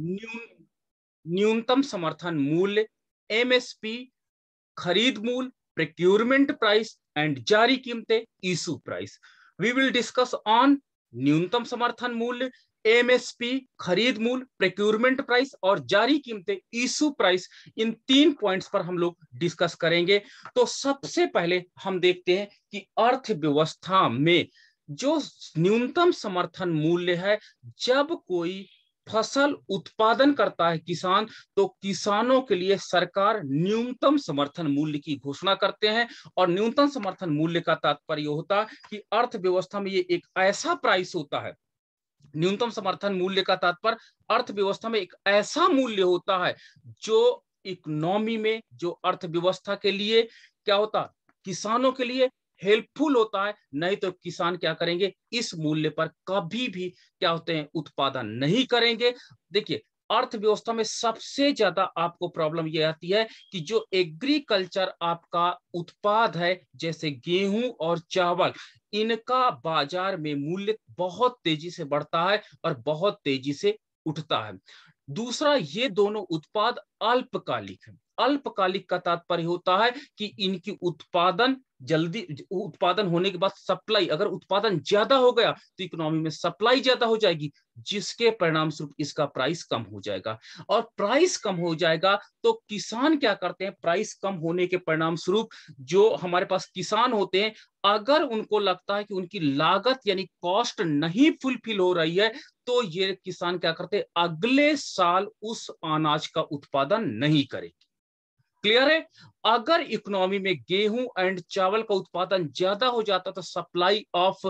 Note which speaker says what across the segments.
Speaker 1: न्यूनतम समर्थन मूल्य एमएसपी खरीद मूल प्रक्यूरमेंट प्राइस एंड जारी कीमतें issue price we will discuss on न्यूनतम समर्थन मूल्य एमएसपी खरीद मूल प्रक्यूरमेंट प्राइस और जारी कीमतें इशू प्राइस इन तीन पॉइंट्स पर हम लोग डिस्कस करेंगे तो सबसे पहले हम देखते हैं कि अर्थव्यवस्था में जो न्यूनतम समर्थन मूल्य है जब कोई फसल उत्पादन करता है किसान तो किसानों के लिए सरकार न्यूनतम समर्थन मूल्य की घोषणा करते हैं और न्यूनतम समर्थन मूल्य का तात्पर्य होता है कि अर्थव्यवस्था में ये एक ऐसा प्राइस होता है न्यूनतम समर्थन मूल्य का तात्पर्य अर्थव्यवस्था में एक ऐसा मूल्य होता है जो इकोनॉमी में जो अर्थव्यवस्था के लिए क्या होता किसानों के लिए हेल्पफुल होता है नहीं तो किसान क्या करेंगे इस मूल्य पर कभी भी क्या होते हैं उत्पादन नहीं करेंगे देखिए अर्थव्यवस्था में सबसे ज्यादा आपको प्रॉब्लम यह आती है कि जो एग्रीकल्चर आपका उत्पाद है जैसे गेहूं और चावल इनका बाजार में मूल्य बहुत तेजी से बढ़ता है और बहुत तेजी से उठता है दूसरा ये दोनों उत्पाद अल्पकालिक है अल्पकालिक का तात्पर्य होता है कि इनकी उत्पादन जल्दी उत्पादन होने के बाद सप्लाई अगर उत्पादन ज्यादा हो गया तो इकोनॉमी में सप्लाई ज्यादा हो जाएगी जिसके परिणाम स्वरूप इसका प्राइस कम हो जाएगा और प्राइस कम हो जाएगा तो किसान क्या करते हैं प्राइस कम होने के परिणाम स्वरूप जो हमारे पास किसान होते हैं अगर उनको लगता है कि उनकी लागत यानी कॉस्ट नहीं फुलफिल हो रही है तो ये किसान क्या करते हैं अगले साल उस अनाज का उत्पादन नहीं करेंगे क्लियर है अगर इकोनॉमी में गेहूं एंड चावल का उत्पादन ज्यादा हो जाता तो supply of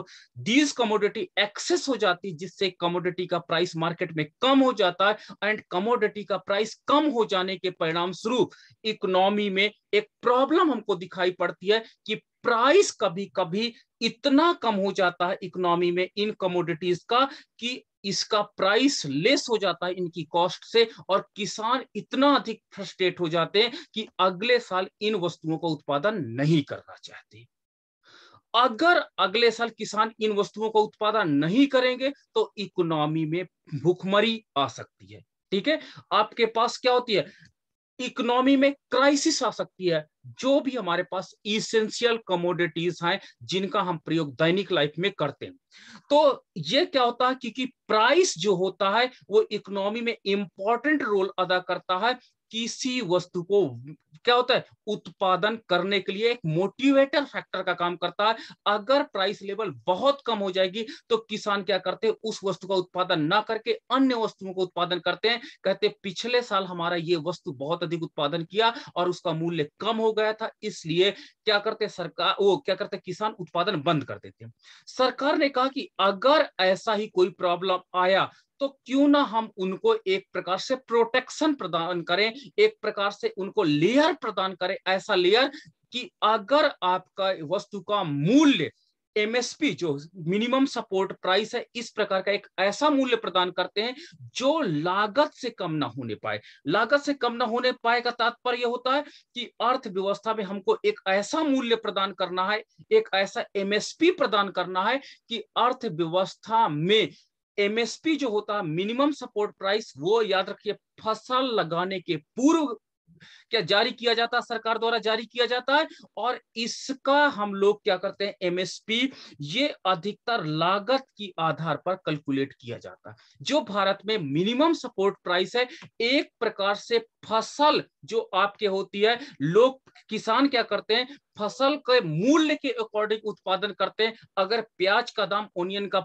Speaker 1: these commodity excess हो जाती जिससे कमोडिटी का प्राइस मार्केट में कम हो जाता है एंड कमोडिटी का प्राइस कम हो जाने के परिणाम स्वरूप इकोनॉमी में एक प्रॉब्लम हमको दिखाई पड़ती है कि प्राइस कभी कभी इतना कम हो जाता है इकोनॉमी में इन कमोडिटीज का कि इसका प्राइस लेस हो जाता है इनकी कॉस्ट से और किसान इतना अधिक फ्रस्ट्रेट हो जाते हैं कि अगले साल साल इन वस्तुओं का उत्पादन नहीं करना चाहते अगर अगले साल किसान इन वस्तुओं का उत्पादन नहीं करेंगे तो इकोनॉमी में भूखमरी आ सकती है ठीक है आपके पास क्या होती है इकोनॉमी में क्राइसिस आ सकती है जो भी हमारे पास इसेंशियल कमोडिटीज हैं जिनका हम प्रयोग दैनिक लाइफ में करते हैं तो ये क्या होता है क्योंकि प्राइस जो होता है वो इकोनॉमी में इंपॉर्टेंट रोल अदा करता है किसी वस्तु को क्या होता है उत्पादन करने के लिए एक मोटिवेटर फैक्टर का काम करता है अगर प्राइस लेवल बहुत कम हो जाएगी तो किसान क्या करते हैं उस वस्तु का उत्पादन ना करके अन्य वस्तुओं का उत्पादन करते हैं कहते पिछले साल हमारा ये वस्तु बहुत अधिक उत्पादन किया और उसका मूल्य कम हो गया था इसलिए क्या करते सरकार वो क्या करते किसान उत्पादन बंद कर देते सरकार ने कहा कि अगर ऐसा ही कोई प्रॉब्लम आया तो क्यों ना हम उनको एक प्रकार से प्रोटेक्शन प्रदान करें एक प्रकार से उनको लेयर प्रदान करें ऐसा लेयर कि अगर आपका वस्तु का मूल्य एमएसपी जो मिनिमम सपोर्ट प्राइस है इस प्रकार का एक ऐसा मूल्य प्रदान करते हैं जो लागत से कम ना होने पाए लागत से कम ना होने पाए का तात्पर्य होता है कि अर्थव्यवस्था में हमको एक ऐसा मूल्य प्रदान करना है एक ऐसा एमएसपी प्रदान करना है कि अर्थव्यवस्था में एमएसपी जो होता है मिनिमम सपोर्ट प्राइस वो याद रखिए फसल लगाने के पूर्व क्या जारी किया जाता है सरकार द्वारा जारी किया जाता है और इसका हम लोग क्या करते हैं एमएसपी ये अधिकतर लागत की आधार पर कैलकुलेट किया जाता है जो भारत में मिनिमम सपोर्ट प्राइस है एक प्रकार से फसल जो आपके होती है लोग किसान क्या करते हैं फसल के मूल्य के अकॉर्डिंग उत्पादन करते हैं अगर प्याज का दाम ओनियन का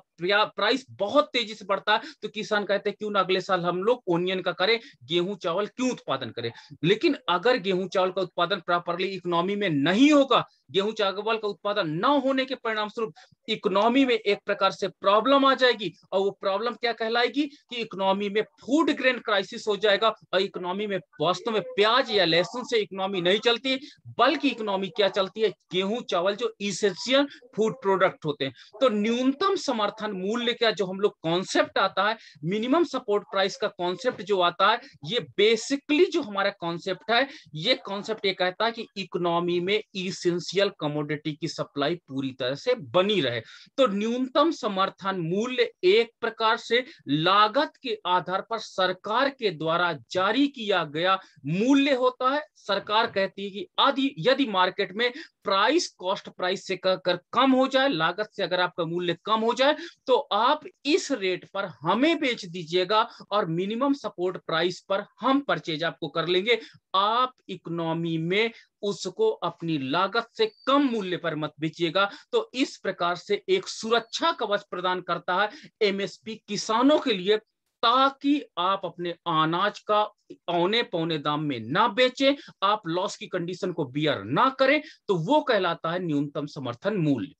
Speaker 1: प्राइस बहुत तेजी से बढ़ता है तो किसान कहते हैं क्यों ना अगले साल हम लोग ओनियन का करें गेहूं चावल क्यों उत्पादन करें लेकिन अगर गेहूं चावल का उत्पादन प्रॉपरली इकोनॉमी में नहीं होगा गेहूं चावल का उत्पादन न होने के परिणाम स्वरूप इकोनॉमी में एक प्रकार से प्रॉब्लम आ जाएगी और वो प्रॉब्लम क्या कहलाएगी कि इकोनॉमी में फूड ग्रेन क्राइसिस हो जाएगा और इकोनॉमी में वास्तव में प्याज या लहसुन से इकोनॉमी नहीं चलती बल्कि इकोनॉमी क्या चलती है गेहूं चावल जो इसेंशियल फूड प्रोडक्ट होते हैं तो न्यूनतम समर्थन मूल्य का जो हम लोग कॉन्सेप्ट आता है मिनिमम सपोर्ट प्राइस का कॉन्सेप्ट जो आता है ये बेसिकली जो हमारा कॉन्सेप्ट है ये कॉन्सेप्ट ये कहता है कि इकोनॉमी में इसेंशियल एसेंशियल कमोडिटी की सप्लाई पूरी तरह से बनी रहे तो न्यूनतम समर्थन मूल्य एक प्रकार से लागत के आधार पर सरकार के द्वारा जारी किया गया मूल्य होता है सरकार कहती है कि आदि यदि मार्केट में प्राइस कॉस्ट प्राइस से कर कम हो जाए लागत से अगर आपका मूल्य कम हो जाए तो आप इस रेट पर हमें बेच दीजिएगा और मिनिमम सपोर्ट प्राइस पर हम परचेज आपको कर लेंगे आप इकोनॉमी में उसको अपनी लागत से कम मूल्य पर मत बेचिएगा तो इस प्रकार से एक सुरक्षा कवच प्रदान करता है एमएसपी किसानों के लिए ताकि आप अपने अनाज का औने पौने दाम में ना बेचें आप लॉस की कंडीशन को बियर ना करें तो वो कहलाता है न्यूनतम समर्थन मूल्य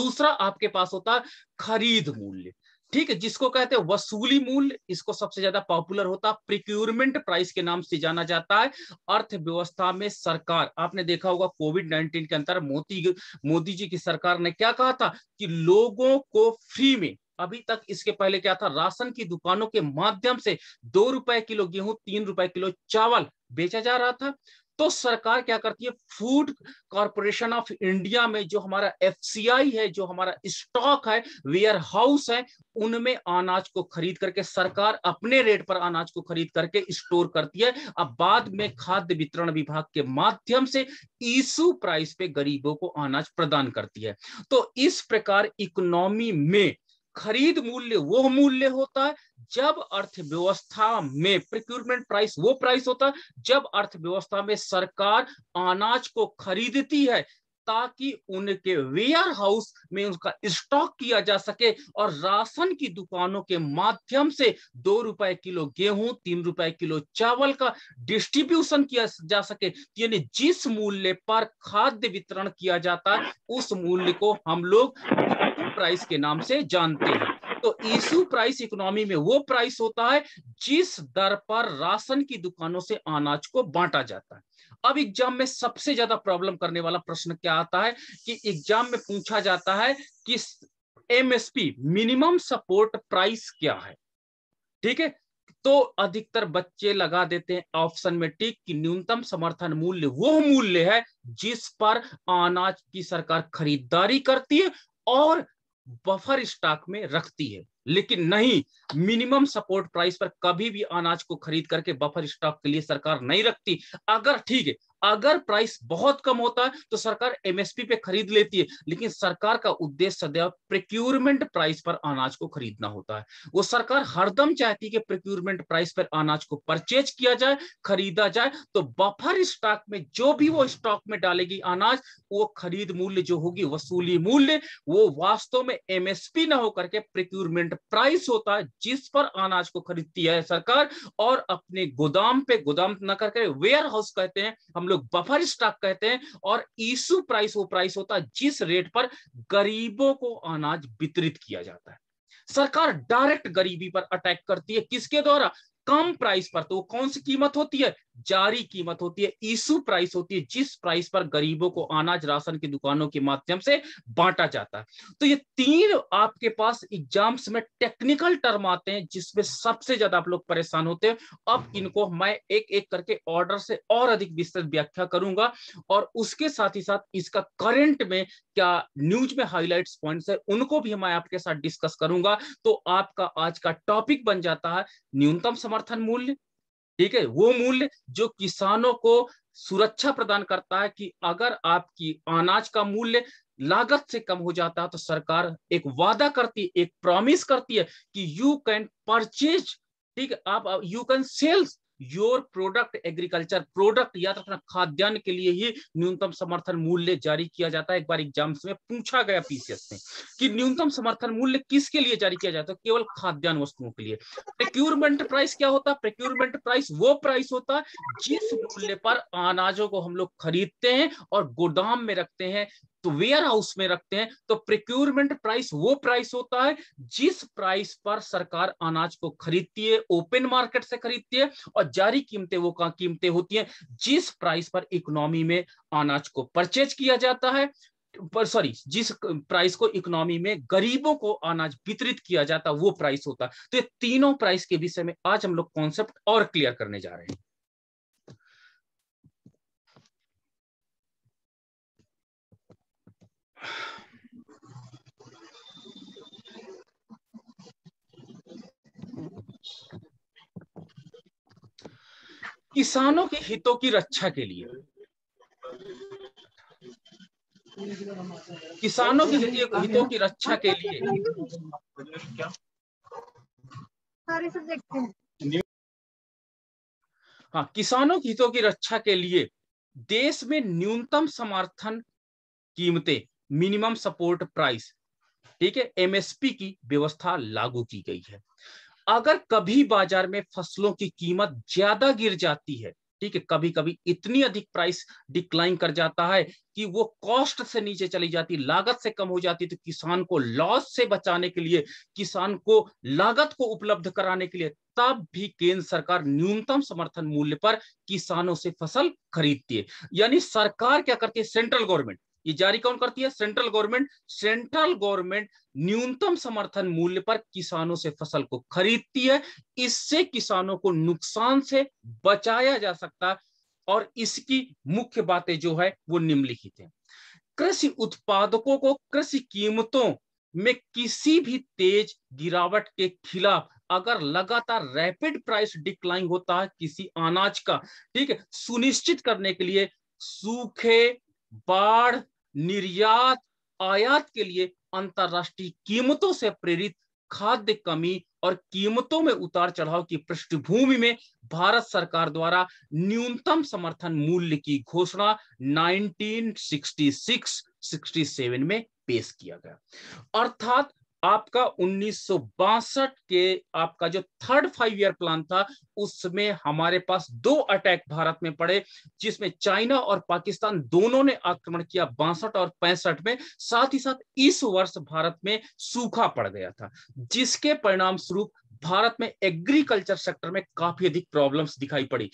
Speaker 1: दूसरा आपके पास होता है खरीद मूल्य ठीक है जिसको कहते हैं वसूली मूल इसको सबसे ज्यादा पॉपुलर होता है प्रिक्यूरमेंट प्राइस के नाम से जाना जाता है अर्थव्यवस्था में सरकार आपने देखा होगा कोविड नाइन्टीन के अंतर मोदी मोदी जी की सरकार ने क्या कहा था कि लोगों को फ्री में अभी तक इसके पहले क्या था राशन की दुकानों के माध्यम से दो रुपए किलो गेहूं तीन रुपए किलो चावल बेचा जा रहा था तो सरकार क्या करती है फूड कॉरपोरेशन ऑफ इंडिया में जो हमारा एफ है जो हमारा स्टॉक है वेयर हाउस है उनमें अनाज को खरीद करके सरकार अपने रेट पर अनाज को खरीद करके स्टोर करती है अब बाद में खाद्य वितरण विभाग के माध्यम से ईसू प्राइस पे गरीबों को अनाज प्रदान करती है तो इस प्रकार इकोनॉमी में खरीद मूल्य वो मूल्य होता है जब अर्थव्यवस्था में प्रिक्यूरमेंट प्राइस वो प्राइस होता है जब अर्थव्यवस्था में सरकार अनाज को खरीदती है ताकि उनके वेयर हाउस में उसका स्टॉक किया जा सके और राशन की दुकानों के माध्यम से दो रुपए किलो गेहूं तीन रुपए किलो चावल का डिस्ट्रीब्यूशन किया जा सके यानी जिस मूल्य पर खाद्य वितरण किया जाता है उस मूल्य को हम लोग प्राइस के नाम से जानते हैं तो इशू प्राइस इकोनॉमी में वो प्राइस होता है जिस दर पर राशन की दुकानों से अनाज को बांटा जाता है अब एग्जाम में सबसे ज्यादा प्रॉब्लम करने वाला प्रश्न क्या आता है कि एग्जाम में पूछा जाता है कि एमएसपी मिनिमम सपोर्ट प्राइस क्या है ठीक है तो अधिकतर बच्चे लगा देते हैं ऑप्शन में टिक कि न्यूनतम समर्थन मूल्य वो मूल्य है जिस पर अनाज की सरकार खरीदारी करती है और बफर स्टॉक में रखती है लेकिन नहीं मिनिमम सपोर्ट प्राइस पर कभी भी अनाज को खरीद करके बफर स्टॉक के लिए सरकार नहीं रखती अगर ठीक है अगर प्राइस बहुत कम होता है तो सरकार एमएसपी पे खरीद लेती है लेकिन सरकार का उद्देश्य सदैव प्रिक्योरमेंट प्राइस पर अनाज को खरीदना होता है वो सरकार हरदम चाहती है कि प्रिक्यूरमेंट प्राइस पर अनाज को परचेज किया जाए खरीदा जाए तो बफर स्टॉक में जो भी वो स्टॉक में डालेगी अनाज वो खरीद मूल्य जो होगी वसूली मूल्य वो वास्तव में एमएसपी ना होकर के प्रिक्यूरमेंट प्राइस होता है जिस पर अनाज को खरीदती है सरकार और अपने गोदाम पे गोदाम ना करके वेयर हाउस कहते हैं हम लोग बफर स्टॉक कहते हैं और ईसु प्राइस वो प्राइस होता है जिस रेट पर गरीबों को अनाज वितरित किया जाता है सरकार डायरेक्ट गरीबी पर अटैक करती है किसके द्वारा कम प्राइस पर तो कौन सी कीमत होती है जारी कीमत होती है इशू प्राइस होती है जिस प्राइस पर गरीबों को अनाज राशन की दुकानों के माध्यम से बांटा जाता है तो ये तीन आपके पास एग्जाम्स में टेक्निकल टर्म आते हैं जिसमें सबसे ज्यादा आप लोग परेशान होते हैं अब इनको मैं एक एक करके ऑर्डर से और अधिक विस्तृत व्याख्या करूंगा और उसके साथ ही साथ इसका करेंट में क्या न्यूज में हाईलाइट पॉइंट है उनको भी मैं आपके साथ डिस्कस करूंगा तो आपका आज का टॉपिक बन जाता है न्यूनतम समर्थन मूल्य ठीक है वो मूल्य जो किसानों को सुरक्षा प्रदान करता है कि अगर आपकी अनाज का मूल्य लागत से कम हो जाता है तो सरकार एक वादा करती है एक प्रॉमिस करती है कि यू कैन परचेज ठीक है आप you can sells your product agriculture product याद रखना खाद्यान्न के लिए ही न्यूनतम समर्थन मूल्य जारी किया जाता है एक बार एग्जाम्स में पूछा गया पीसीएस में कि न्यूनतम समर्थन मूल्य किसके लिए जारी किया जाता है केवल खाद्यान्न वस्तुओं के लिए प्रिक्यूरमेंट प्राइस क्या होता है प्रिक्यूरमेंट प्राइस वो प्राइस होता है जिस मूल्य पर अनाजों को हम लोग खरीदते हैं और गोदाम में रखते हैं तो वेयर हाउस में रखते हैं तो प्रिक्यूरमेंट प्राइस वो प्राइस होता है जिस प्राइस पर सरकार अनाज को खरीदती है ओपन मार्केट से खरीदती है और जारी कीमतें वो कीमतें होती हैं जिस प्राइस पर इकोनॉमी में अनाज को परचेज किया जाता है पर सॉरी जिस प्राइस को इकोनॉमी में गरीबों को अनाज वितरित किया जाता वो प्राइस होता तो ये तीनों प्राइस के विषय में आज हम लोग कॉन्सेप्ट और क्लियर करने जा रहे हैं किसानों के हितों की रक्षा के लिए किसानों के हितों की रक्षा के लिए हाँ किसानों के हितों की रक्षा के लिए देश में न्यूनतम समर्थन कीमतें मिनिमम सपोर्ट प्राइस ठीक है एमएसपी की व्यवस्था लागू की गई है अगर कभी बाजार में फसलों की कीमत ज्यादा गिर जाती है ठीक है कभी कभी इतनी अधिक प्राइस डिक्लाइन कर जाता है कि वो कॉस्ट से नीचे चली जाती लागत से कम हो जाती तो किसान को लॉस से बचाने के लिए किसान को लागत को उपलब्ध कराने के लिए तब भी केंद्र सरकार न्यूनतम समर्थन मूल्य पर किसानों से फसल खरीदती है यानी सरकार क्या करती है सेंट्रल गवर्नमेंट ये जारी कौन करती है सेंट्रल गवर्नमेंट सेंट्रल गवर्नमेंट न्यूनतम समर्थन मूल्य पर किसानों से फसल को खरीदती है इससे किसानों को नुकसान से बचाया जा सकता और इसकी मुख्य बातें जो है वो निम्नलिखित है कृषि उत्पादकों को कृषि कीमतों में किसी भी तेज गिरावट के खिलाफ अगर लगातार रैपिड प्राइस डिक्लाइन होता है किसी अनाज का ठीक है सुनिश्चित करने के लिए सूखे बाढ़ निर्यात आयात के लिए अंतरराष्ट्रीय कीमतों से प्रेरित खाद्य कमी और कीमतों में उतार चढ़ाव की पृष्ठभूमि में भारत सरकार द्वारा न्यूनतम समर्थन मूल्य की घोषणा 1966-67 में पेश किया गया अर्थात आपका उन्नीस के आपका जो थर्ड फाइव ईयर प्लान था उसमें हमारे पास दो अटैक भारत में पड़े जिसमें चाइना और पाकिस्तान दोनों ने आक्रमण किया बासठ और पैंसठ में साथ ही साथ इस वर्ष भारत में सूखा पड़ गया था जिसके परिणाम स्वरूप भारत में एग्रीकल्चर सेक्टर में काफी अधिक प्रॉब्लम्स दिखाई पड़ी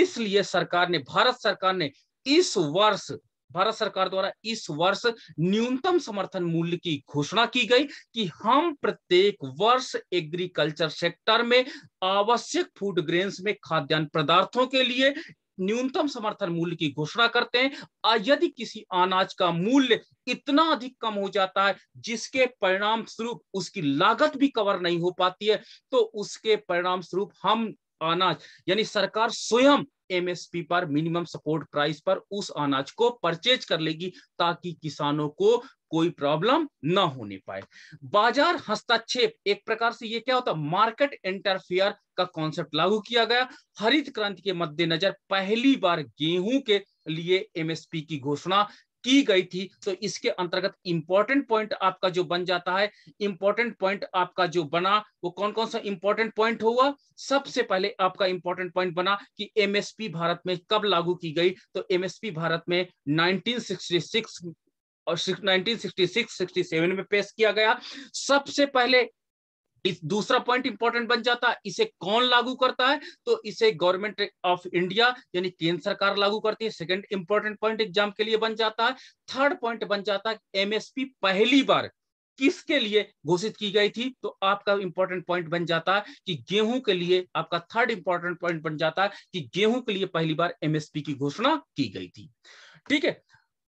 Speaker 1: इसलिए सरकार ने भारत सरकार ने इस वर्ष भारत सरकार द्वारा इस वर्ष न्यूनतम समर्थन मूल्य की घोषणा की गई कि हम प्रत्येक वर्ष एग्रीकल्चर सेक्टर में आवश्यक फूड ग्रेन्स में खाद्यान्न पदार्थों के लिए न्यूनतम समर्थन मूल्य की घोषणा करते हैं और यदि किसी अनाज का मूल्य इतना अधिक कम हो जाता है जिसके परिणाम स्वरूप उसकी लागत भी कवर नहीं हो पाती है तो उसके परिणाम स्वरूप हम अनाज यानी सरकार स्वयं एमएसपी पर मिनिमम सपोर्ट प्राइस पर उस अनाज को परचेज कर लेगी ताकि किसानों को कोई प्रॉब्लम ना होने पाए बाजार हस्तक्षेप एक प्रकार से ये क्या होता मार्केट इंटरफियर का कॉन्सेप्ट लागू किया गया हरित क्रांति के मद्देनजर पहली बार गेहूं के लिए एमएसपी की घोषणा की गई थी तो इसके अंतर्गत इंपॉर्टेंट पॉइंट आपका जो बन जाता है इंपॉर्टेंट पॉइंट आपका जो बना वो कौन कौन सा इंपॉर्टेंट पॉइंट हुआ सबसे पहले आपका इंपॉर्टेंट पॉइंट बना कि एमएसपी भारत में कब लागू की गई तो एमएसपी भारत में 1966 और 1966-67 में पेश किया गया सबसे पहले इस दूसरा पॉइंट इंपॉर्टेंट बन जाता है इसे कौन लागू करता है तो इसे गवर्नमेंट ऑफ इंडिया यानी केंद्र सरकार लागू करती है सेकंड इंपॉर्टेंट पॉइंट एग्जाम के लिए बन जाता है थर्ड पॉइंट बन जाता है एमएसपी पहली बार किसके लिए घोषित की गई थी तो आपका इंपॉर्टेंट पॉइंट बन जाता है कि गेहूं के लिए आपका थर्ड इंपॉर्टेंट पॉइंट बन जाता है कि गेहूं के लिए पहली बार एमएसपी की घोषणा की गई थी ठीक है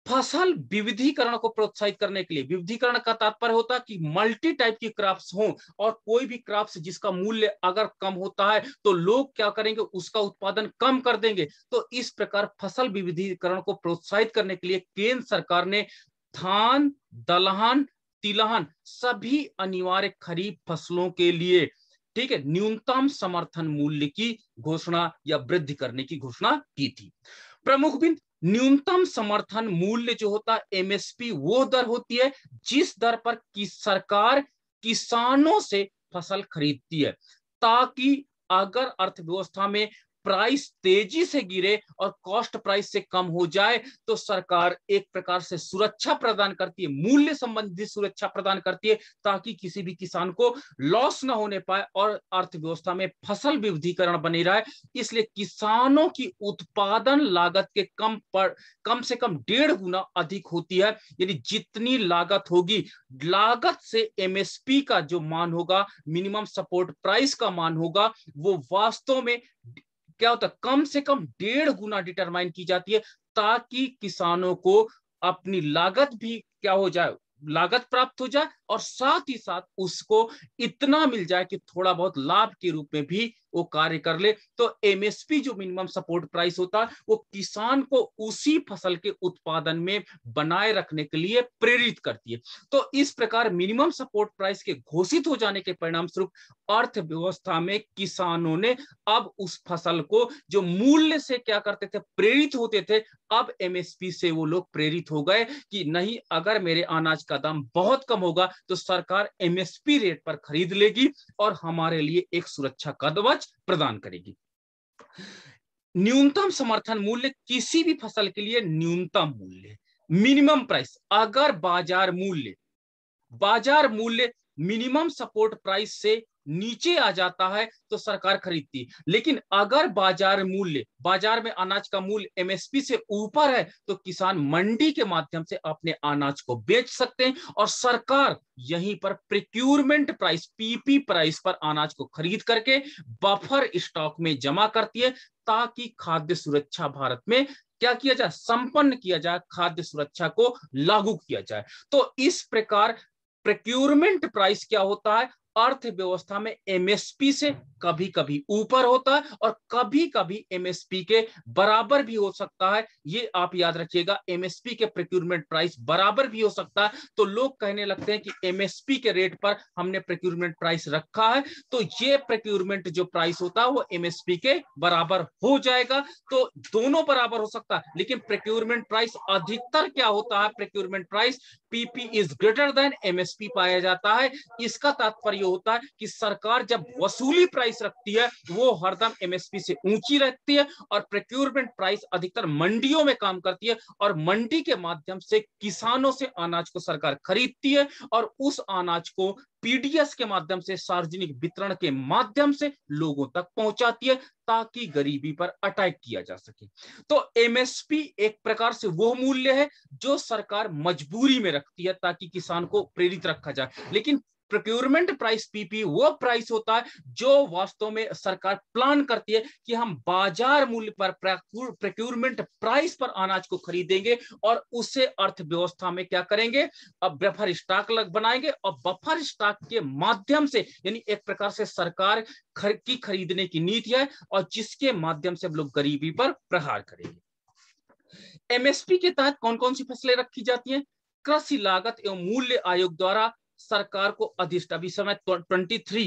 Speaker 1: फसल विविधीकरण को प्रोत्साहित करने के लिए विविधीकरण का तात्पर्य होता है कि मल्टी टाइप की क्रॉप्स हों और कोई भी क्रॉप्स जिसका मूल्य अगर कम होता है तो लोग क्या करेंगे उसका उत्पादन कम कर देंगे तो इस प्रकार फसल विविधीकरण को प्रोत्साहित करने के लिए केंद्र सरकार ने धान दलहन तिलहन सभी अनिवार्य खरीफ फसलों के लिए ठीक है न्यूनतम समर्थन मूल्य की घोषणा या वृद्धि करने की घोषणा की थी प्रमुख बिंदु न्यूनतम समर्थन मूल्य जो होता है एमएसपी वो दर होती है जिस दर पर कि सरकार किसानों से फसल खरीदती है ताकि अगर अर्थव्यवस्था में प्राइस तेजी से गिरे और कॉस्ट प्राइस से कम हो जाए तो सरकार एक प्रकार से सुरक्षा प्रदान करती है मूल्य संबंधी सुरक्षा प्रदान करती है ताकि किसी भी किसान को लॉस ना होने पाए और अर्थव्यवस्था में फसल विविधीकरण बनी रहे इसलिए किसानों की उत्पादन लागत के कम पर कम से कम डेढ़ गुना अधिक होती है यानी जितनी लागत होगी लागत से एमएसपी का जो मान होगा मिनिमम सपोर्ट प्राइस का मान होगा वो वास्तव में क्या होता है कम से कम डेढ़ गुना डिटरमाइन की जाती है ताकि किसानों को अपनी लागत भी क्या हो जाए लागत प्राप्त हो जाए और साथ ही साथ उसको इतना मिल जाए कि थोड़ा बहुत लाभ के रूप में भी वो कार्य कर ले तो एमएसपी जो मिनिमम सपोर्ट प्राइस होता है वो किसान को उसी फसल के उत्पादन में बनाए रखने के लिए प्रेरित करती है तो इस प्रकार मिनिमम सपोर्ट प्राइस के घोषित हो जाने के परिणाम स्वरूप अर्थव्यवस्था में किसानों ने अब उस फसल को जो मूल्य से क्या करते थे प्रेरित होते थे अब एमएसपी से वो लोग प्रेरित हो गए कि नहीं अगर मेरे अनाज का दाम बहुत कम होगा तो सरकार एमएसपी रेट पर खरीद लेगी और हमारे लिए एक सुरक्षा कदम उपज प्रदान करेगी न्यूनतम समर्थन मूल्य किसी भी फसल के लिए न्यूनतम मूल्य मिनिमम प्राइस अगर बाजार मूल्य बाजार मूल्य मिनिमम सपोर्ट प्राइस से नीचे आ जाता है तो सरकार खरीदती लेकिन अगर बाजार मूल्य बाजार में अनाज का मूल्य एमएसपी से ऊपर है तो किसान मंडी के माध्यम से अपने अनाज को बेच सकते हैं और सरकार यहीं पर प्रिक्यूरमेंट प्राइस पीपी प्राइस पर अनाज को खरीद करके बफर स्टॉक में जमा करती है ताकि खाद्य सुरक्षा भारत में क्या किया जाए संपन्न किया जाए खाद्य सुरक्षा को लागू किया जाए तो इस प्रकार प्रक्यूरमेंट प्राइस क्या होता है अर्थव्यवस्था में एमएसपी से कभी कभी ऊपर होता है और कभी कभी एमएसपी के बराबर भी हो सकता है ये आप याद रखिएगा एमएसपी के प्रक्यूरमेंट प्राइस बराबर भी हो सकता है तो लोग कहने लगते हैं कि एमएसपी के रेट पर हमने प्रोक्यूरमेंट प्राइस रखा है तो ये प्रोक्यूरमेंट जो प्राइस होता है वो एमएसपी के बराबर हो जाएगा तो दोनों बराबर हो सकता है लेकिन प्रोक्यूरमेंट प्राइस अधिकतर क्या होता है procurement price PP is greater than MSP पाया जाता है इसका तात्पर्य होता है कि सरकार जब वसूली प्राइस रखती है वो हरदम एमएसपी से ऊंची रहती है और प्रोक्योरमेंट प्राइस अधिकतर मंडियों में काम करती है और मंडी के माध्यम से किसानों से अनाज को सरकार खरीदती है और उस अनाज को पीडीएस के माध्यम से सार्वजनिक वितरण के माध्यम से लोगों तक पहुंचाती है ताकि गरीबी पर अटैक किया जा सके तो एमएसपी एक प्रकार से वो मूल्य है जो सरकार मजबूरी में रखती है ताकि किसान को प्रेरित रखा जाए लेकिन प्रोक्यूरमेंट प्राइस पीपी वो प्राइस होता है जो वास्तव में सरकार प्लान करती है कि हम बाजार मूल्य पर प्रोक्यूरमेंट प्राइस पर अनाज को खरीदेंगे और उसे अर्थव्यवस्था में क्या करेंगे अब बफर स्टॉक लग बनाएंगे और बफर स्टॉक के माध्यम से यानी एक प्रकार से सरकार खर की खरीदने की नीति है और जिसके माध्यम से हम लोग गरीबी पर प्रहार करेंगे एमएसपी के तहत कौन कौन सी फसलें रखी जाती हैं कृषि लागत एवं मूल्य आयोग द्वारा सरकार को अधिष्ट अभी समय ट्वेंटी थ्री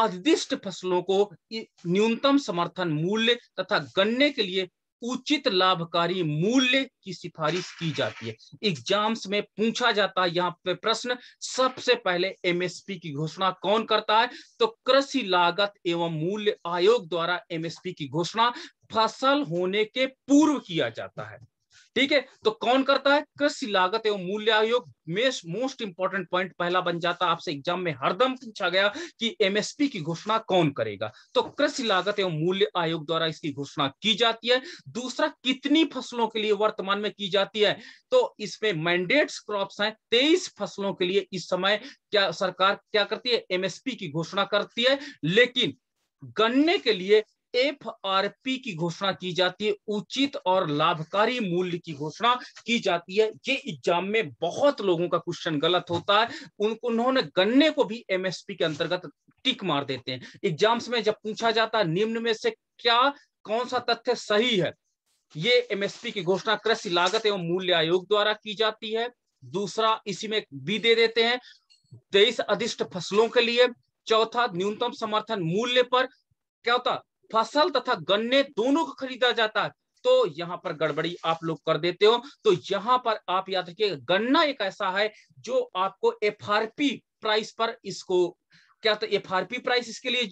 Speaker 1: अधिष्ट फसलों को न्यूनतम समर्थन मूल्य तथा गन्ने के लिए उचित लाभकारी मूल्य की सिफारिश की जाती है एग्जाम्स में पूछा जाता है यहाँ पे प्रश्न सबसे पहले एमएसपी की घोषणा कौन करता है तो कृषि लागत एवं मूल्य आयोग द्वारा एमएसपी की घोषणा फसल होने के पूर्व किया जाता है ठीक है तो कौन करता है कृषि लागत एवं मूल्य आयोग मोस्ट इंपॉर्टेंट पॉइंट पहला बन जाता आपसे एग्जाम में हरदम पूछा गया कि एमएसपी की घोषणा कौन करेगा तो कृषि लागत एवं मूल्य आयोग द्वारा इसकी घोषणा की जाती है दूसरा कितनी फसलों के लिए वर्तमान में की जाती है तो इसमें मैंडेट्स क्रॉप्स हैं तेईस फसलों के लिए इस समय क्या सरकार क्या करती है एमएसपी की घोषणा करती है लेकिन गन्ने के लिए एफ आर पी की घोषणा की जाती है उचित और लाभकारी मूल्य की घोषणा की जाती है ये एग्जाम में बहुत लोगों का क्वेश्चन गलत होता है उनको उन्होंने गन्ने को भी एमएसपी के अंतर्गत टिक मार देते हैं एग्जाम्स में जब पूछा जाता है निम्न में से क्या कौन सा तथ्य सही है ये एमएसपी की घोषणा कृषि लागत एवं मूल्य आयोग द्वारा की जाती है दूसरा इसी में बी दे देते हैं तेईस अधिष्ट फसलों के लिए चौथा न्यूनतम समर्थन मूल्य पर क्या होता फसल तथा गन्ने दोनों को खरीदा जाता है तो यहाँ पर गड़बड़ी आप लोग कर देते हो तो यहां पर आप याद रखिए गन्ना एक ऐसा है जो आपको एफआरपी प्राइस पर इसको क्या तो एफआरपी प्राइस इसके लिए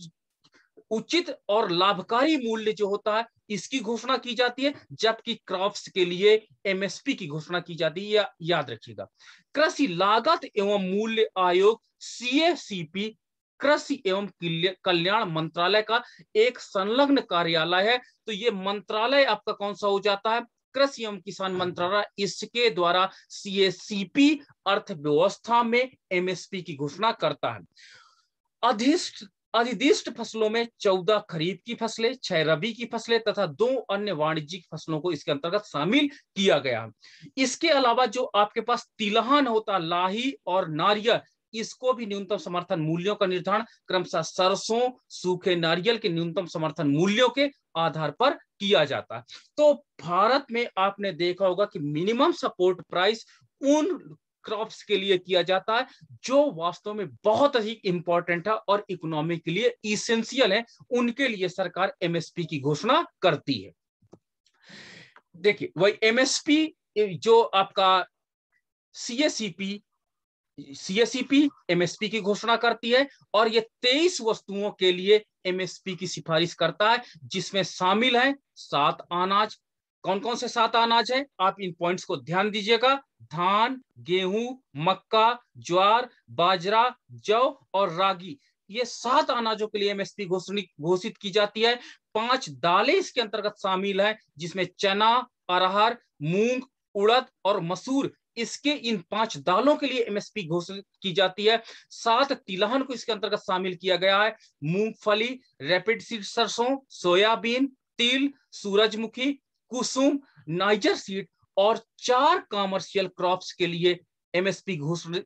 Speaker 1: उचित और लाभकारी मूल्य जो होता है इसकी घोषणा की जाती है जबकि क्रॉप्स के लिए एमएसपी की घोषणा की जाती है या, याद रखिएगा कृषि लागत एवं मूल्य आयोग सी कृषि एवं कल्याण मंत्रालय का एक संलग्न कार्यालय है तो ये मंत्रालय आपका कौन सा हो जाता है कृषि एवं किसान मंत्रालय इसके द्वारा पी अर्थव्यवस्था में एमएसपी की घोषणा करता है अधिष्ठ अधिदिष्ट फसलों में चौदह खरीफ की फसलें छह रबी की फसलें तथा दो अन्य वाणिज्यिक फसलों को इसके अंतर्गत शामिल किया गया इसके अलावा जो आपके पास तिलहन होता लाही और नारियल इसको भी न्यूनतम समर्थन मूल्यों का निर्धारण क्रमशः सरसों सूखे नारियल के न्यूनतम समर्थन मूल्यों के आधार पर किया जाता है तो भारत में आपने देखा होगा कि मिनिमम सपोर्ट प्राइस उन क्रॉप्स के लिए किया जाता है जो वास्तव में बहुत अधिक इंपॉर्टेंट है और इकोनॉमी के लिए इसेंशियल है उनके लिए सरकार एमएसपी की घोषणा करती है देखिए वही एमएसपी जो आपका सीएसीपी एस एमएसपी e की घोषणा करती है और ये तेईस वस्तुओं के लिए एमएसपी की सिफारिश करता है जिसमें शामिल है सात अनाज कौन कौन से सात अनाज है आप इन पॉइंट्स को ध्यान दीजिएगा धान गेहूं मक्का ज्वार बाजरा जौ और रागी ये सात अनाजों के लिए एमएसपी घोषणा घोषित की जाती है पांच दालें इसके अंतर्गत शामिल है जिसमें चना अरहर मूंग उड़द और मसूर इसके इन पांच दालों के लिए एमएसपी घोषित की जाती है सात तिलहन को इसके अंतर्गत शामिल किया गया है मूंगफली रैपिड सीड सरसों सोयाबीन तिल सूरजमुखी कुसुम नाइजर सीड और चार कॉमर्शियल क्रॉप्स के लिए एमएसपी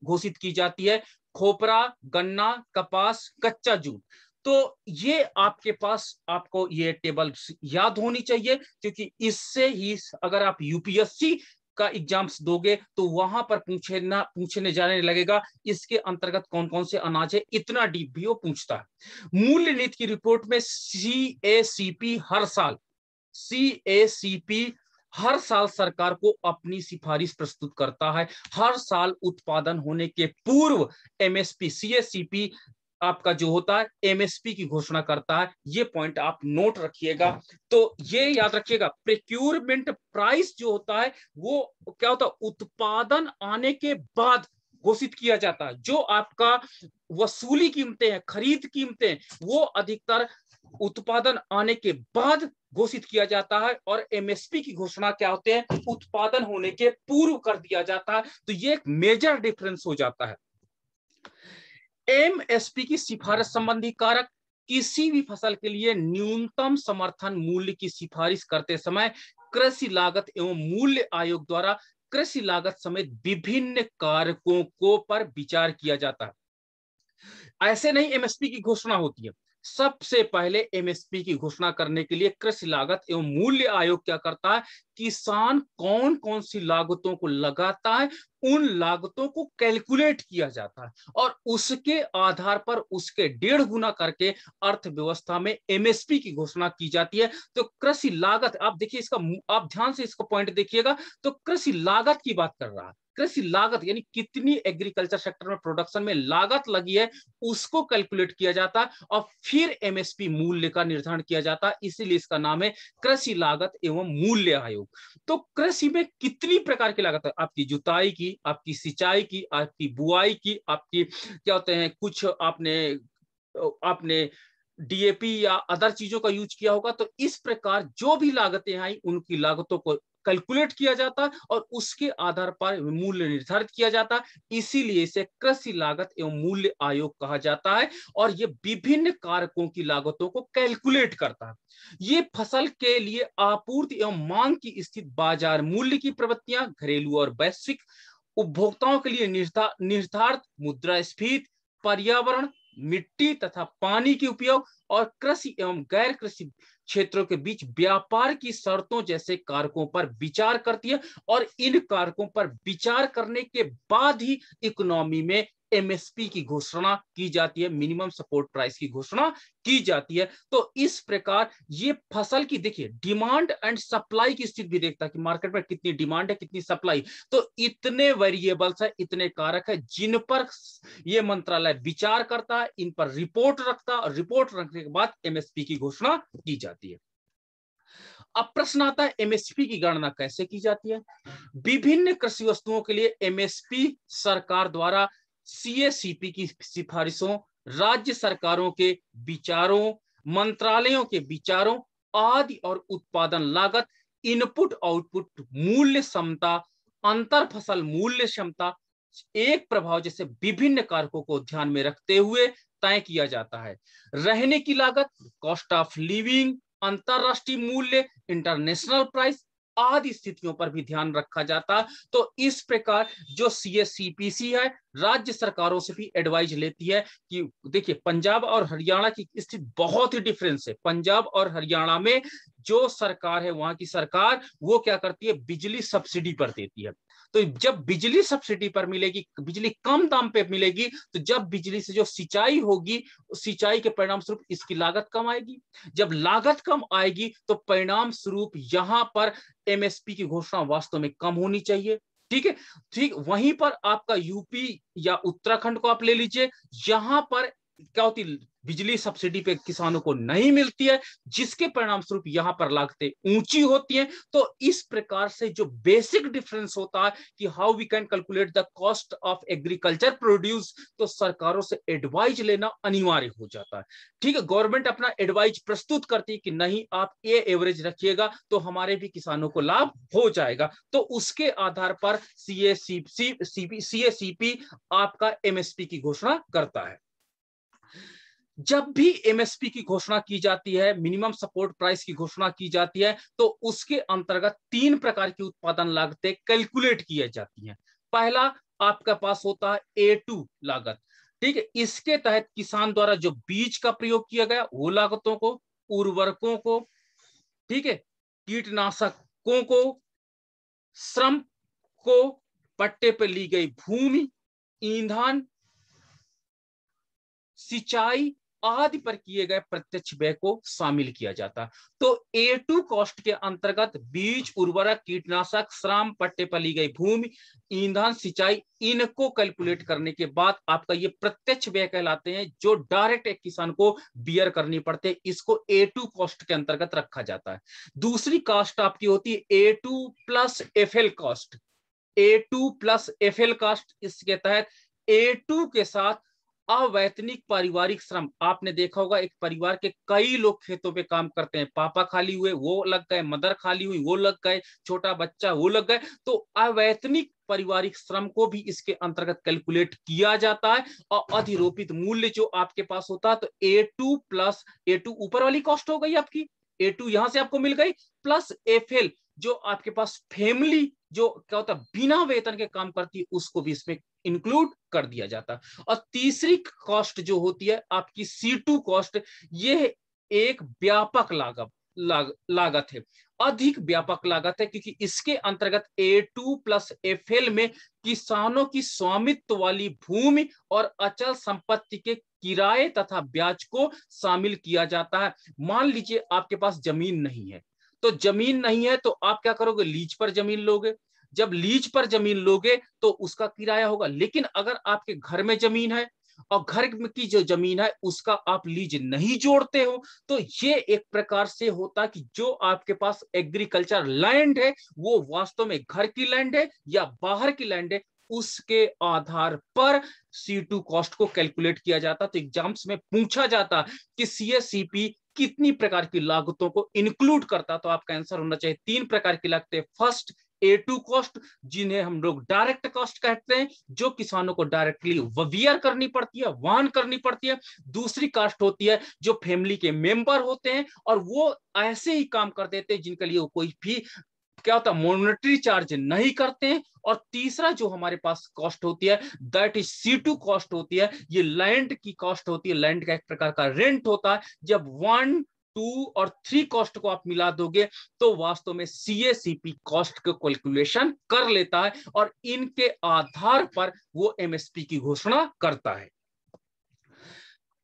Speaker 1: घोषित की जाती है खोपरा गन्ना कपास कच्चा जूट तो ये आपके पास आपको ये टेबल याद होनी चाहिए क्योंकि इससे ही अगर आप यूपीएससी का एग्जाम्स दोगे तो वहां पर पूछे ना पूछने जाने लगेगा इसके अंतर्गत कौन कौन से अनाज है इतना डीप भी वो पूछता है मूल्य नीति की रिपोर्ट में सी ए सी पी हर साल सी ए सी पी हर साल सरकार को अपनी सिफारिश प्रस्तुत करता है हर साल उत्पादन होने के पूर्व एमएसपी सीएससीपी आपका जो होता है एमएसपी की घोषणा करता है ये पॉइंट आप नोट रखिएगा तो ये याद रखिएगा प्रोक्यूरमेंट प्राइस जो होता है वो क्या होता है उत्पादन आने के बाद घोषित किया जाता है जो आपका वसूली कीमतें हैं खरीद कीमतें वो अधिकतर उत्पादन आने के बाद घोषित किया जाता है और एमएसपी की घोषणा क्या होते हैं उत्पादन होने के पूर्व कर दिया जाता है तो ये एक मेजर डिफरेंस हो जाता है एमएसपी की सिफारिश संबंधी कारक किसी भी फसल के लिए न्यूनतम समर्थन मूल्य की सिफारिश करते समय कृषि लागत एवं मूल्य आयोग द्वारा कृषि लागत समेत विभिन्न कारकों को पर विचार किया जाता है ऐसे नहीं एमएसपी की घोषणा होती है सबसे पहले एमएसपी की घोषणा करने के लिए कृषि लागत एवं मूल्य आयोग क्या करता है किसान कौन कौन सी लागतों को लगाता है उन लागतों को कैलकुलेट किया जाता है और उसके आधार पर उसके डेढ़ गुना करके अर्थव्यवस्था में एमएसपी की घोषणा की जाती है तो कृषि लागत आप देखिए इसका आप ध्यान से इसका पॉइंट देखिएगा तो कृषि लागत की बात कर रहा है कृषि लागत यानी कितनी एग्रीकल्चर सेक्टर में प्रोडक्शन में लागत लगी है उसको कैलकुलेट किया जाता और फिर एमएसपी मूल्य का निर्धारण किया जाता इसीलिए इसका नाम है कृषि लागत एवं मूल्य आयोग तो कृषि में कितनी प्रकार की लागत है आपकी जुताई की आपकी सिंचाई की आपकी बुआई की आपकी क्या होते हैं कुछ आपने आपने डीएपी या अदर चीजों का यूज किया होगा तो इस प्रकार जो भी लागतें आई उनकी लागतों को कैलकुलेट किया जाता और उसके आधार पर मूल्य निर्धारित किया जाता इसीलिए इसे कृषि लागत एवं मूल्य आयोग कहा जाता है और ये विभिन्न कारकों की लागतों को कैलकुलेट करता है ये फसल के लिए आपूर्ति एवं मांग की स्थिति बाजार मूल्य की प्रवृत्तियां घरेलू और वैश्विक उपभोक्ताओं के लिए निर्धार, निर्धारित स्फीत पर्यावरण मिट्टी तथा पानी के उपयोग और कृषि एवं गैर कृषि क्षेत्रों के बीच व्यापार की शर्तों जैसे कारकों पर विचार करती है और इन कारकों पर विचार करने के बाद ही इकोनॉमी में एमएसपी की घोषणा की जाती है मिनिमम सपोर्ट प्राइस की घोषणा की जाती है तो इस प्रकार ये फसल की देखिए डिमांड एंड सप्लाई की स्थिति भी देखता है कि मार्केट में कितनी डिमांड है कितनी सप्लाई तो इतने वेरिएबल्स है इतने कारक है जिन पर ये मंत्रालय विचार करता है इन पर रिपोर्ट रखता है रिपोर्ट रखने के बाद एमएसपी की घोषणा की जाती है अब प्रश्न आता है एमएसपी की गणना कैसे की जाती है विभिन्न कृषि वस्तुओं के लिए एमएसपी सरकार द्वारा सीएसीपी की सिफारिशों राज्य सरकारों के विचारों मंत्रालयों के विचारों आदि और उत्पादन लागत इनपुट आउटपुट मूल्य क्षमता अंतर फसल मूल्य क्षमता एक प्रभाव जैसे विभिन्न कारकों को ध्यान में रखते हुए तय किया जाता है रहने की लागत कॉस्ट ऑफ लिविंग अंतरराष्ट्रीय मूल्य इंटरनेशनल प्राइस आदि स्थितियों पर भी ध्यान रखा जाता तो इस प्रकार जो सी है राज्य सरकारों से भी एडवाइज लेती है कि देखिए पंजाब और हरियाणा की स्थिति बहुत ही डिफरेंस है पंजाब और हरियाणा में जो सरकार है वहां की सरकार वो क्या करती है बिजली सब्सिडी पर देती है तो जब बिजली सब्सिडी पर मिलेगी बिजली कम दाम पे मिलेगी तो जब बिजली से जो सिंचाई होगी सिंचाई के परिणाम स्वरूप इसकी लागत कम आएगी जब लागत कम आएगी तो परिणाम स्वरूप यहां पर एमएसपी की घोषणा वास्तव में कम होनी चाहिए ठीक है ठीक वहीं पर आपका यूपी या उत्तराखंड को आप ले लीजिए यहां पर क्या होती बिजली सब्सिडी पे किसानों को नहीं मिलती है जिसके परिणाम स्वरूप यहां पर लागतें ऊंची होती हैं तो इस प्रकार से जो बेसिक डिफरेंस होता है कि how we can calculate the cost of agriculture produce तो सरकारों से एडवाइज लेना अनिवार्य हो जाता है ठीक है गवर्नमेंट अपना एडवाइज प्रस्तुत करती है कि नहीं आप ये एवरेज रखिएगा तो हमारे भी किसानों को लाभ हो जाएगा तो उसके आधार पर सी ए सी आपका एमएसपी की घोषणा करता है जब भी एमएसपी की घोषणा की जाती है मिनिमम सपोर्ट प्राइस की घोषणा की जाती है तो उसके अंतर्गत तीन प्रकार की उत्पादन लागतें कैलकुलेट की जाती हैं पहला आपका पास होता है ए टू लागत ठीक है इसके तहत किसान द्वारा जो बीज का प्रयोग किया गया वो लागतों को उर्वरकों को ठीक है कीटनाशकों को श्रम को पट्टे पर ली गई भूमि ईंधन सिंचाई आदि पर किए गए प्रत्यक्ष व्यय को शामिल किया जाता तो ए टू कॉस्ट के अंतर्गत बीज उर्वरक कीटनाशक श्राम पट्टे पर ली गई भूमि ईंधन सिंचाई इनको कैलकुलेट करने के बाद आपका ये प्रत्यक्ष व्यय कहलाते हैं जो डायरेक्ट एक किसान को बियर करनी पड़ते इसको ए टू कॉस्ट के अंतर्गत रखा जाता है दूसरी कास्ट आपकी होती है A two plus F L cost A two plus F L cost इसके तहत ए टू के साथ अवैतनिक पारिवारिक श्रम आपने देखा होगा एक परिवार के कई लोग खेतों पे काम करते हैं पापा खाली हुए वो लग गए मदर खाली हुई वो लग गए छोटा बच्चा वो लग गए तो अवैतनिक पारिवारिक श्रम को भी इसके अंतर्गत कैलकुलेट किया जाता है और अधिरोपित मूल्य जो आपके पास होता है तो A two plus A two ऊपर वाली कॉस्ट हो गई आपकी ए टू यहां से आपको मिल गई प्लस एफ एल जो आपके पास फैमिली जो क्या होता बिना वेतन के काम करती उसको भी इसमें इंक्लूड कर दिया जाता और तीसरी कॉस्ट जो होती है आपकी सी टू कॉस्ट यह एक व्यापक लागत लाग, लागत है अधिक व्यापक लागत है क्योंकि इसके अंतर्गत A two plus F L में किसानों की स्वामित्व वाली भूमि और अचल संपत्ति के किराए तथा ब्याज को शामिल किया जाता है मान लीजिए आपके पास जमीन नहीं है तो जमीन नहीं है तो आप क्या करोगे लीज पर जमीन लोगे जब लीज पर जमीन लोगे तो उसका किराया होगा लेकिन अगर आपके घर में जमीन है और घर की जो जमीन है उसका आप लीज नहीं जोड़ते हो तो ये एक प्रकार से होता कि जो आपके पास एग्रीकल्चर लैंड है वो वास्तव में घर की लैंड है या बाहर की लैंड है उसके आधार पर सी टू कॉस्ट को कैलकुलेट किया जाता तो एग्जाम्स में पूछा जाता कि सी कितनी प्रकार की लागतों को इंक्लूड करता तो आपका आंसर होना चाहिए तीन प्रकार की लागतें फर्स्ट ए टू कॉस्ट जिन्हें हम लोग डायरेक्ट कॉस्ट कहते हैं जो किसानों को डायरेक्टली वियर करनी पड़ती है वाहन करनी पड़ती है दूसरी कास्ट होती है जो फैमिली के मेंबर होते हैं और वो ऐसे ही काम कर देते हैं जिनके लिए कोई भी क्या होता है मोनिटरी चार्ज नहीं करते हैं और तीसरा जो हमारे पास कॉस्ट होती है that is C two cost होती है ये लैंड की कॉस्ट होती है लैंड का एक प्रकार का रेंट होता है जब वन टू और थ्री कॉस्ट को आप मिला दोगे तो वास्तव में सी पी कॉस्ट का कैलकुलेशन कर लेता है और इनके आधार पर वो एमएसपी की घोषणा करता है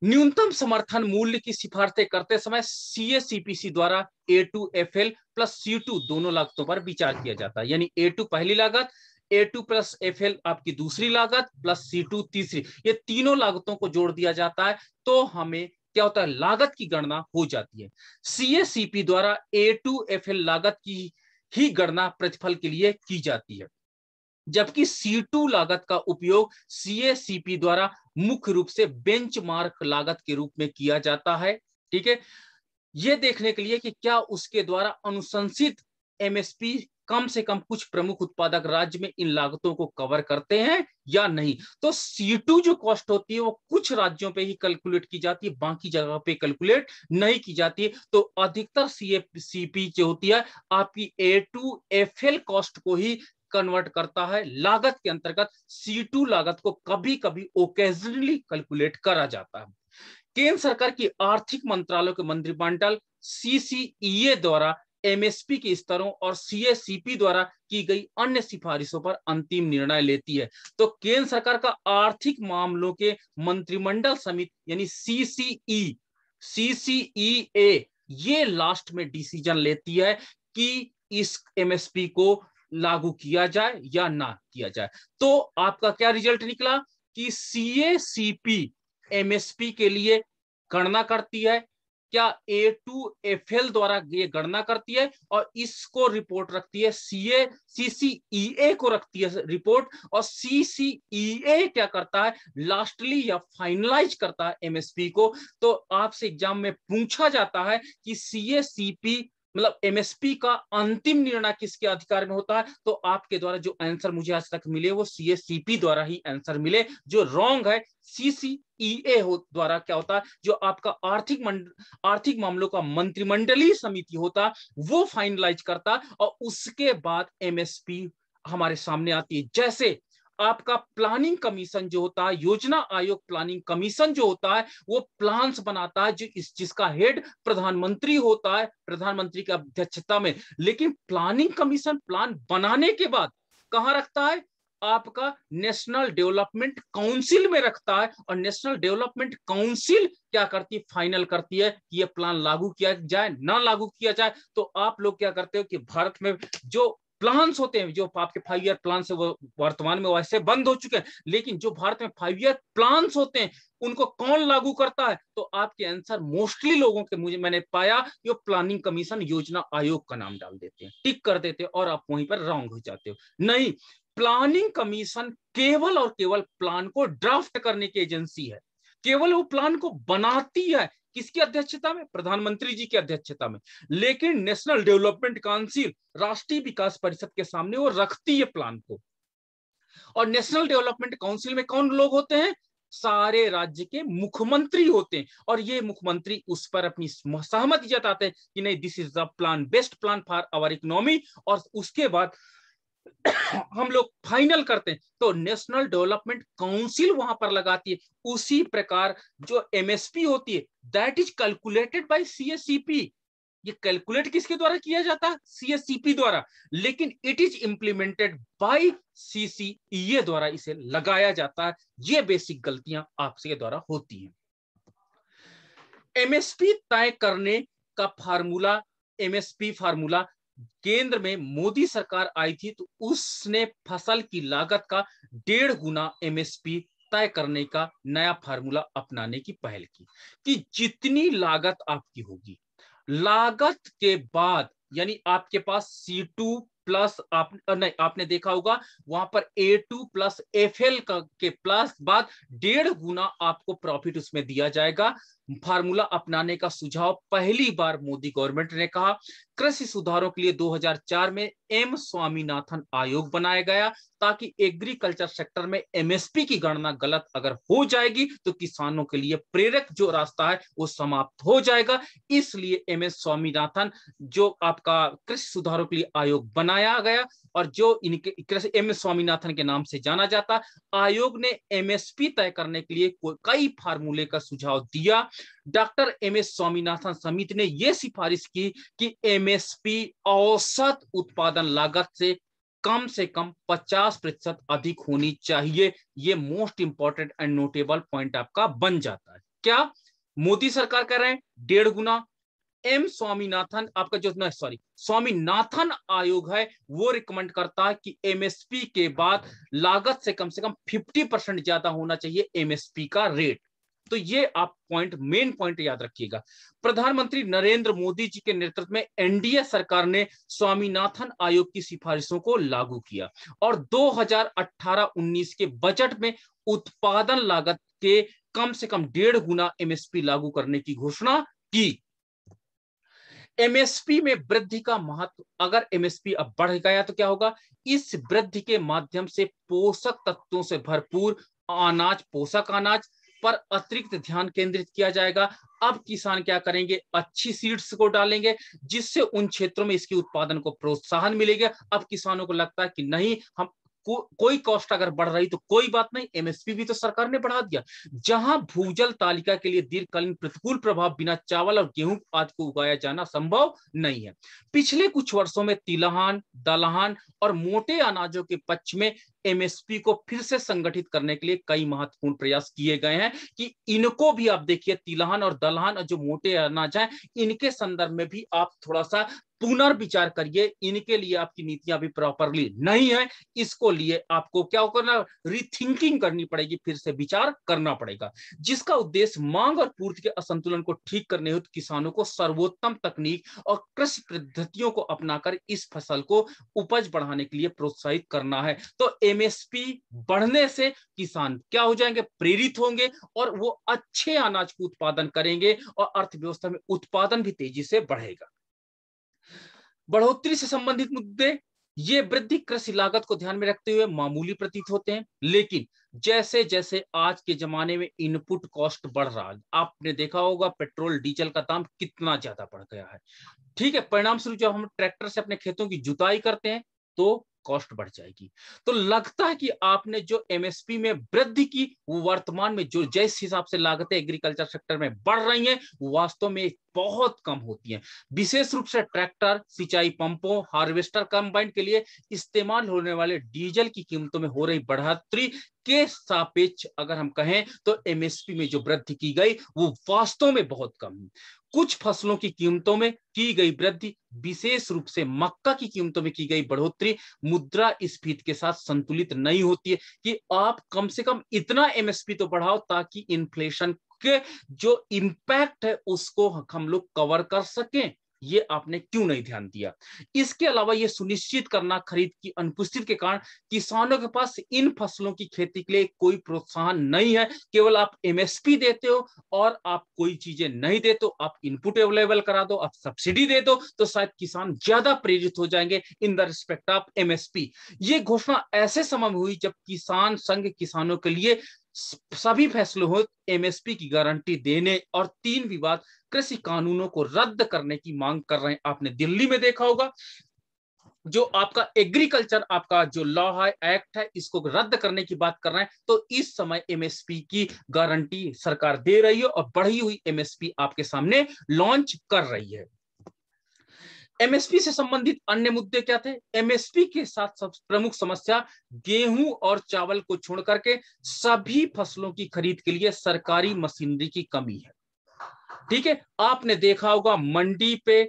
Speaker 1: न्यूनतम समर्थन मूल्य की सिफारते करते समय सी द्वारा A two F L plus C two दोनों लागतों पर विचार किया जाता है यानी ए टू पहली लागत A two plus F L आपकी दूसरी लागत प्लस सी टू तीसरी ये तीनों लागतों को जोड़ दिया जाता है तो हमें क्या होता है लागत की गणना हो जाती है सीएसीपी द्वारा ए टू एफ एल लागत की ही गणना प्रतिफल के लिए की जाती है जबकि C2 लागत का उपयोग CACP द्वारा मुख्य रूप से बेंचमार्क लागत के रूप में किया जाता है ठीक है ये देखने के लिए कि क्या उसके द्वारा अनुशंसित एमएसपी कम से कम कुछ प्रमुख उत्पादक राज्य में इन लागतों को कवर करते हैं या नहीं तो C2 जो कॉस्ट होती है वो कुछ राज्यों पे ही कैलकुलेट की जाती है बाकी जगह पे कैलकुलेट नहीं की जाती है तो अधिकतर सी जो होती है आपकी A two F L cost को ही कन्वर्ट करता है लागत के अंतर्गत सी टू लागत को कभी कभी ओकेजनली कैलकुलेट करा जाता है केंद्र सरकार की आर्थिक मंत्रालय के मंत्रिमंडल सीसीईए e द्वारा एमएसपी के स्तरों और सीएसीपी द्वारा की गई अन्य सिफारिशों पर अंतिम निर्णय लेती है तो केंद्र सरकार का आर्थिक मामलों के मंत्रिमंडल समिति यानी सीसीई सीसीईए e, e ये लास्ट में डिसीजन लेती है कि इस एमएसपी को लागू किया जाए या ना किया जाए तो आपका क्या रिजल्ट निकला कि C A C P M S P के लिए गणना करती है क्या ए टू एफ एल द्वारा ये गणना करती है और इसको रिपोर्ट रखती है सी ए सी सी ई ए को रखती है रिपोर्ट और सी सी ई ए क्या करता है लास्टली या फाइनलाइज करता है एमएसपी को तो आपसे एग्जाम में पूछा जाता है कि सी ए सी पी मतलब एमएसपी का अंतिम निर्णय किसके अधिकार में होता है तो आपके द्वारा जो आंसर मुझे आज तक मिले वो सीएससीपी द्वारा ही आंसर मिले जो रॉन्ग है सीसीईए e हो द्वारा क्या होता है जो आपका आर्थिक आर्थिक मामलों का मंत्रिमंडलीय समिति होता वो फाइनलाइज करता और उसके बाद एमएसपी हमारे सामने आती है जैसे आपका प्लानिंग कमीशन जो होता है योजना आयोग प्लानिंग कमीशन जो होता है वो प्लान्स बनाता है जो इस जिसका हेड प्रधानमंत्री होता है प्रधानमंत्री की अध्यक्षता में लेकिन प्लानिंग कमीशन प्लान बनाने के बाद कहां रखता है आपका नेशनल डेवलपमेंट काउंसिल में रखता है और नेशनल डेवलपमेंट काउंसिल क्या करती है फाइनल करती है कि यह प्लान लागू किया जाए ना लागू किया जाए तो आप लोग क्या करते हो कि भारत में जो प्लान्स होते हैं जो आपके फाइव ईयर प्लान है वो वर्तमान में वैसे बंद हो चुके हैं लेकिन जो भारत में फाइव ईयर प्लांस होते हैं उनको कौन लागू करता है तो आपके आंसर मोस्टली लोगों के मुझे मैंने पाया जो प्लानिंग कमीशन योजना आयोग का नाम डाल देते हैं टिक कर देते हैं और आप वहीं पर रॉन्ग हो जाते हो नहीं प्लानिंग कमीशन केवल और केवल प्लान को ड्राफ्ट करने की एजेंसी है केवल वो प्लान को बनाती है किसकी अध्यक्षता में प्रधानमंत्री जी की अध्यक्षता में लेकिन नेशनल डेवलपमेंट काउंसिल राष्ट्रीय विकास परिषद के सामने वो रखती है प्लान को और नेशनल डेवलपमेंट काउंसिल में कौन लोग होते हैं सारे राज्य के मुख्यमंत्री होते हैं और ये मुख्यमंत्री उस पर अपनी सहमति जताते हैं कि नहीं this is the plan best plan for our economy और उसके बाद हम लोग फाइनल करते हैं तो नेशनल डेवलपमेंट काउंसिल वहां पर लगाती है उसी प्रकार जो एमएसपी होती है that is calculated by CSCP ये कैलकुलेट किसके द्वारा किया जाता है सीएससीपी द्वारा लेकिन it is implemented by CCA द्वारा इसे लगाया जाता है ये बेसिक गलतियां आपसे द्वारा होती हैं एमएसपी तय करने का फार्मूला एमएसपी फार्मूला केंद्र में मोदी सरकार आई थी तो उसने फसल की लागत का डेढ़ गुना एमएसपी तय करने का नया फार्मूला अपनाने की पहल की कि जितनी लागत आपकी होगी लागत के बाद यानी आपके पास सी टू प्लस आप नहीं आपने देखा होगा वहां पर A two plus F L के प्लस बाद डेढ़ गुना आपको प्रॉफिट उसमें दिया जाएगा फार्मूला अपनाने का सुझाव पहली बार मोदी गवर्नमेंट ने कहा कृषि सुधारों के लिए 2004 में एम स्वामीनाथन आयोग बनाया गया ताकि एग्रीकल्चर सेक्टर में एमएसपी की गणना गलत अगर हो जाएगी तो किसानों के लिए प्रेरक जो रास्ता है वो समाप्त हो जाएगा इसलिए एम एस स्वामीनाथन जो आपका कृषि सुधारों के लिए आयोग बना बनाया गया और जो इनके एक एम एस स्वामीनाथन के नाम से जाना जाता आयोग ने एमएसपी तय करने के लिए कई फार्मूले का सुझाव दिया डॉक्टर एम एस स्वामीनाथन समिति ने यह सिफारिश की कि एमएसपी औसत उत्पादन लागत से कम से कम 50 प्रतिशत अधिक होनी चाहिए ये most important and notable point आपका बन जाता है क्या मोदी सरकार कह रहे हैं डेढ़ गुना एम स्वामीनाथन आपका जो सॉरी स्वामीनाथन आयोग है वो रिकमेंड करता है कि एमएसपी के बाद लागत से कम से कम 50 परसेंट ज्यादा होना चाहिए एमएसपी का रेट तो ये आप पॉइंट मेन पॉइंट याद रखिएगा प्रधानमंत्री नरेंद्र मोदी जी के नेतृत्व में एनडीए सरकार ने स्वामीनाथन आयोग की सिफारिशों को लागू किया और दो हजार के बजट में उत्पादन लागत के कम से कम डेढ़ गुना एमएसपी लागू करने की घोषणा की एमएसपी में वृद्धि का महत्व अगर एमएसपी अब बढ़ गया तो क्या होगा इस वृद्धि के माध्यम से पोषक तत्वों से भरपूर अनाज पोषक अनाज पर अतिरिक्त ध्यान केंद्रित किया जाएगा अब किसान क्या करेंगे अच्छी सीड्स को डालेंगे जिससे उन क्षेत्रों में इसके उत्पादन को प्रोत्साहन मिलेगा अब किसानों को लगता है कि नहीं हम को, कोई कॉस्ट अगर बढ़ रही तो कोई बात नहीं एमएसपी भी तो सरकार ने बढ़ा दिया जहां भूजल तालिका के लिए दीर्घकालीन प्रतिकूल प्रभाव बिना चावल और गेहूं आदि को उगाया जाना संभव नहीं है पिछले कुछ वर्षों में तिलहन दलहन और मोटे अनाजों के पक्ष में एमएसपी को फिर से संगठित करने के लिए कई महत्वपूर्ण प्रयास किए गए हैं कि इनको भी आप देखिए तिलहन और दलहन और जो मोटे अनाज हैं इनके संदर्भ में भी आप थोड़ा सा पुनर्विचार करिए इनके लिए आपकी नीतियां भी प्रॉपरली नहीं है इसको लिए आपको क्या करना रिथिंकिंग करनी पड़ेगी फिर से विचार करना पड़ेगा जिसका उद्देश्य मांग और पूर्ति के असंतुलन को ठीक करने तो किसानों को सर्वोत्तम तकनीक और कृषि पद्धतियों को अपनाकर इस फसल को उपज बढ़ाने के लिए प्रोत्साहित करना है तो एमएसपी बढ़ने से किसान क्या हो जाएंगे प्रेरित होंगे और वो अच्छे अनाज को उत्पादन करेंगे और अर्थव्यवस्था में उत्पादन भी तेजी से बढ़ेगा बढ़ोतरी से संबंधित मुद्दे ये वृद्धि कृषि लागत को ध्यान में रखते हुए मामूली प्रतीत होते हैं लेकिन जैसे जैसे आज के जमाने में इनपुट कॉस्ट बढ़ रहा है आपने देखा होगा पेट्रोल डीजल का दाम कितना ज्यादा बढ़ गया है ठीक है परिणाम स्वरूप जब हम ट्रैक्टर से अपने खेतों की जुताई करते हैं तो कॉस्ट बढ़ जाएगी तो लगता है कि आपने जो एमएसपी में वृद्धि की वर्तमान में जो जिस हिसाब से लागतें एग्रीकल्चर सेक्टर में बढ़ रही हैं वास्तव में बहुत कम होती हैं विशेष रूप से ट्रैक्टर सिंचाई पंपों हार्वेस्टर कंबाइन के लिए इस्तेमाल होने वाले डीजल की कीमतों में हो रही बढ़ोतरी के सापेक्ष अगर हम कहें तो एमएसपी में जो वृद्धि की गई वो वास्तव में बहुत कम कुछ फसलों की कीमतों में की गई वृद्धि विशेष रूप से मक्का की कीमतों में की गई बढ़ोतरी मुद्रा स्फीत के साथ संतुलित नहीं होती है कि आप कम से कम इतना एमएसपी तो बढ़ाओ ताकि इन्फ्लेशन के जो इम्पैक्ट है उसको हम लोग कवर कर सकें ये आपने क्यों नहीं ध्यान दिया इसके अलावा यह सुनिश्चित करना खरीद की अनुपस्थित के कारण किसानों के पास इन फसलों की खेती के लिए कोई प्रोत्साहन नहीं है केवल आप एमएसपी देते हो और आप कोई चीजें नहीं देते हो आप इनपुट अवेलेबल करा दो आप सब्सिडी दे दो तो शायद किसान ज्यादा प्रेरित हो जाएंगे in the respect of MSP ये घोषणा ऐसे समय में हुई जब किसान संघ किसानों के लिए सभी फैसलों हो एमएसपी की गारंटी देने और तीन विवाद कृषि कानूनों को रद्द करने की मांग कर रहे हैं आपने दिल्ली में देखा होगा जो आपका एग्रीकल्चर आपका जो लॉ है एक्ट है इसको रद्द करने की बात कर रहे हैं तो इस समय एमएसपी की गारंटी सरकार दे रही है और बढ़ी हुई एमएसपी आपके सामने लॉन्च कर रही है एमएसपी से संबंधित अन्य मुद्दे क्या थे एमएसपी के साथ प्रमुख समस्या गेहूं और चावल को छोड़ करके सभी फसलों की खरीद के लिए सरकारी मशीनरी की कमी है ठीक है आपने देखा होगा मंडी पे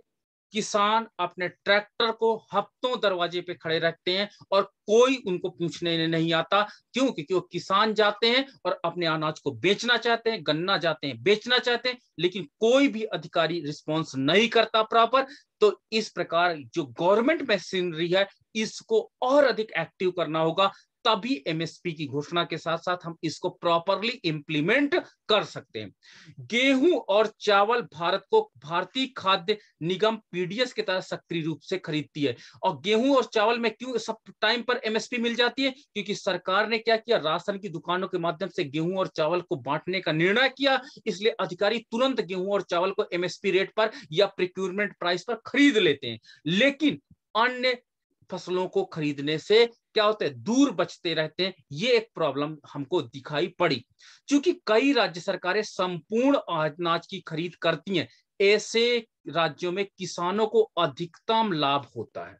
Speaker 1: किसान अपने ट्रैक्टर को हफ्तों दरवाजे पे खड़े रखते हैं और कोई उनको पूछने नहीं आता क्यों क्योंकि वो किसान जाते हैं और अपने अनाज को बेचना चाहते हैं गन्ना जाते हैं बेचना चाहते हैं लेकिन कोई भी अधिकारी रिस्पॉन्स नहीं करता प्रॉपर तो इस प्रकार जो गवर्नमेंट मशीनरी है इसको और अधिक एक्टिव करना होगा तभी एमएसपी की घोषणा के साथ साथ हम इसको प्रॉपरली इंप्लीमेंट कर सकते हैं गेहूं और चावल भारत को भारतीय खाद्य निगम पीडीएस के तहत सक्रिय रूप से खरीदती है और गेहूं और चावल में क्यों सब टाइम पर एमएसपी मिल जाती है क्योंकि सरकार ने क्या किया राशन की दुकानों के माध्यम से गेहूं और चावल को बांटने का निर्णय किया इसलिए अधिकारी तुरंत गेहूं और चावल को एमएसपी रेट पर या प्रिक्यूरमेंट प्राइस पर खरीद लेते हैं लेकिन अन्य फसलों को खरीदने से क्या होते हैं दूर बचते रहते हैं ये एक प्रॉब्लम हमको दिखाई पड़ी क्योंकि कई राज्य सरकारें संपूर्ण अनाज की खरीद करती हैं ऐसे राज्यों में किसानों को अधिकतम लाभ होता है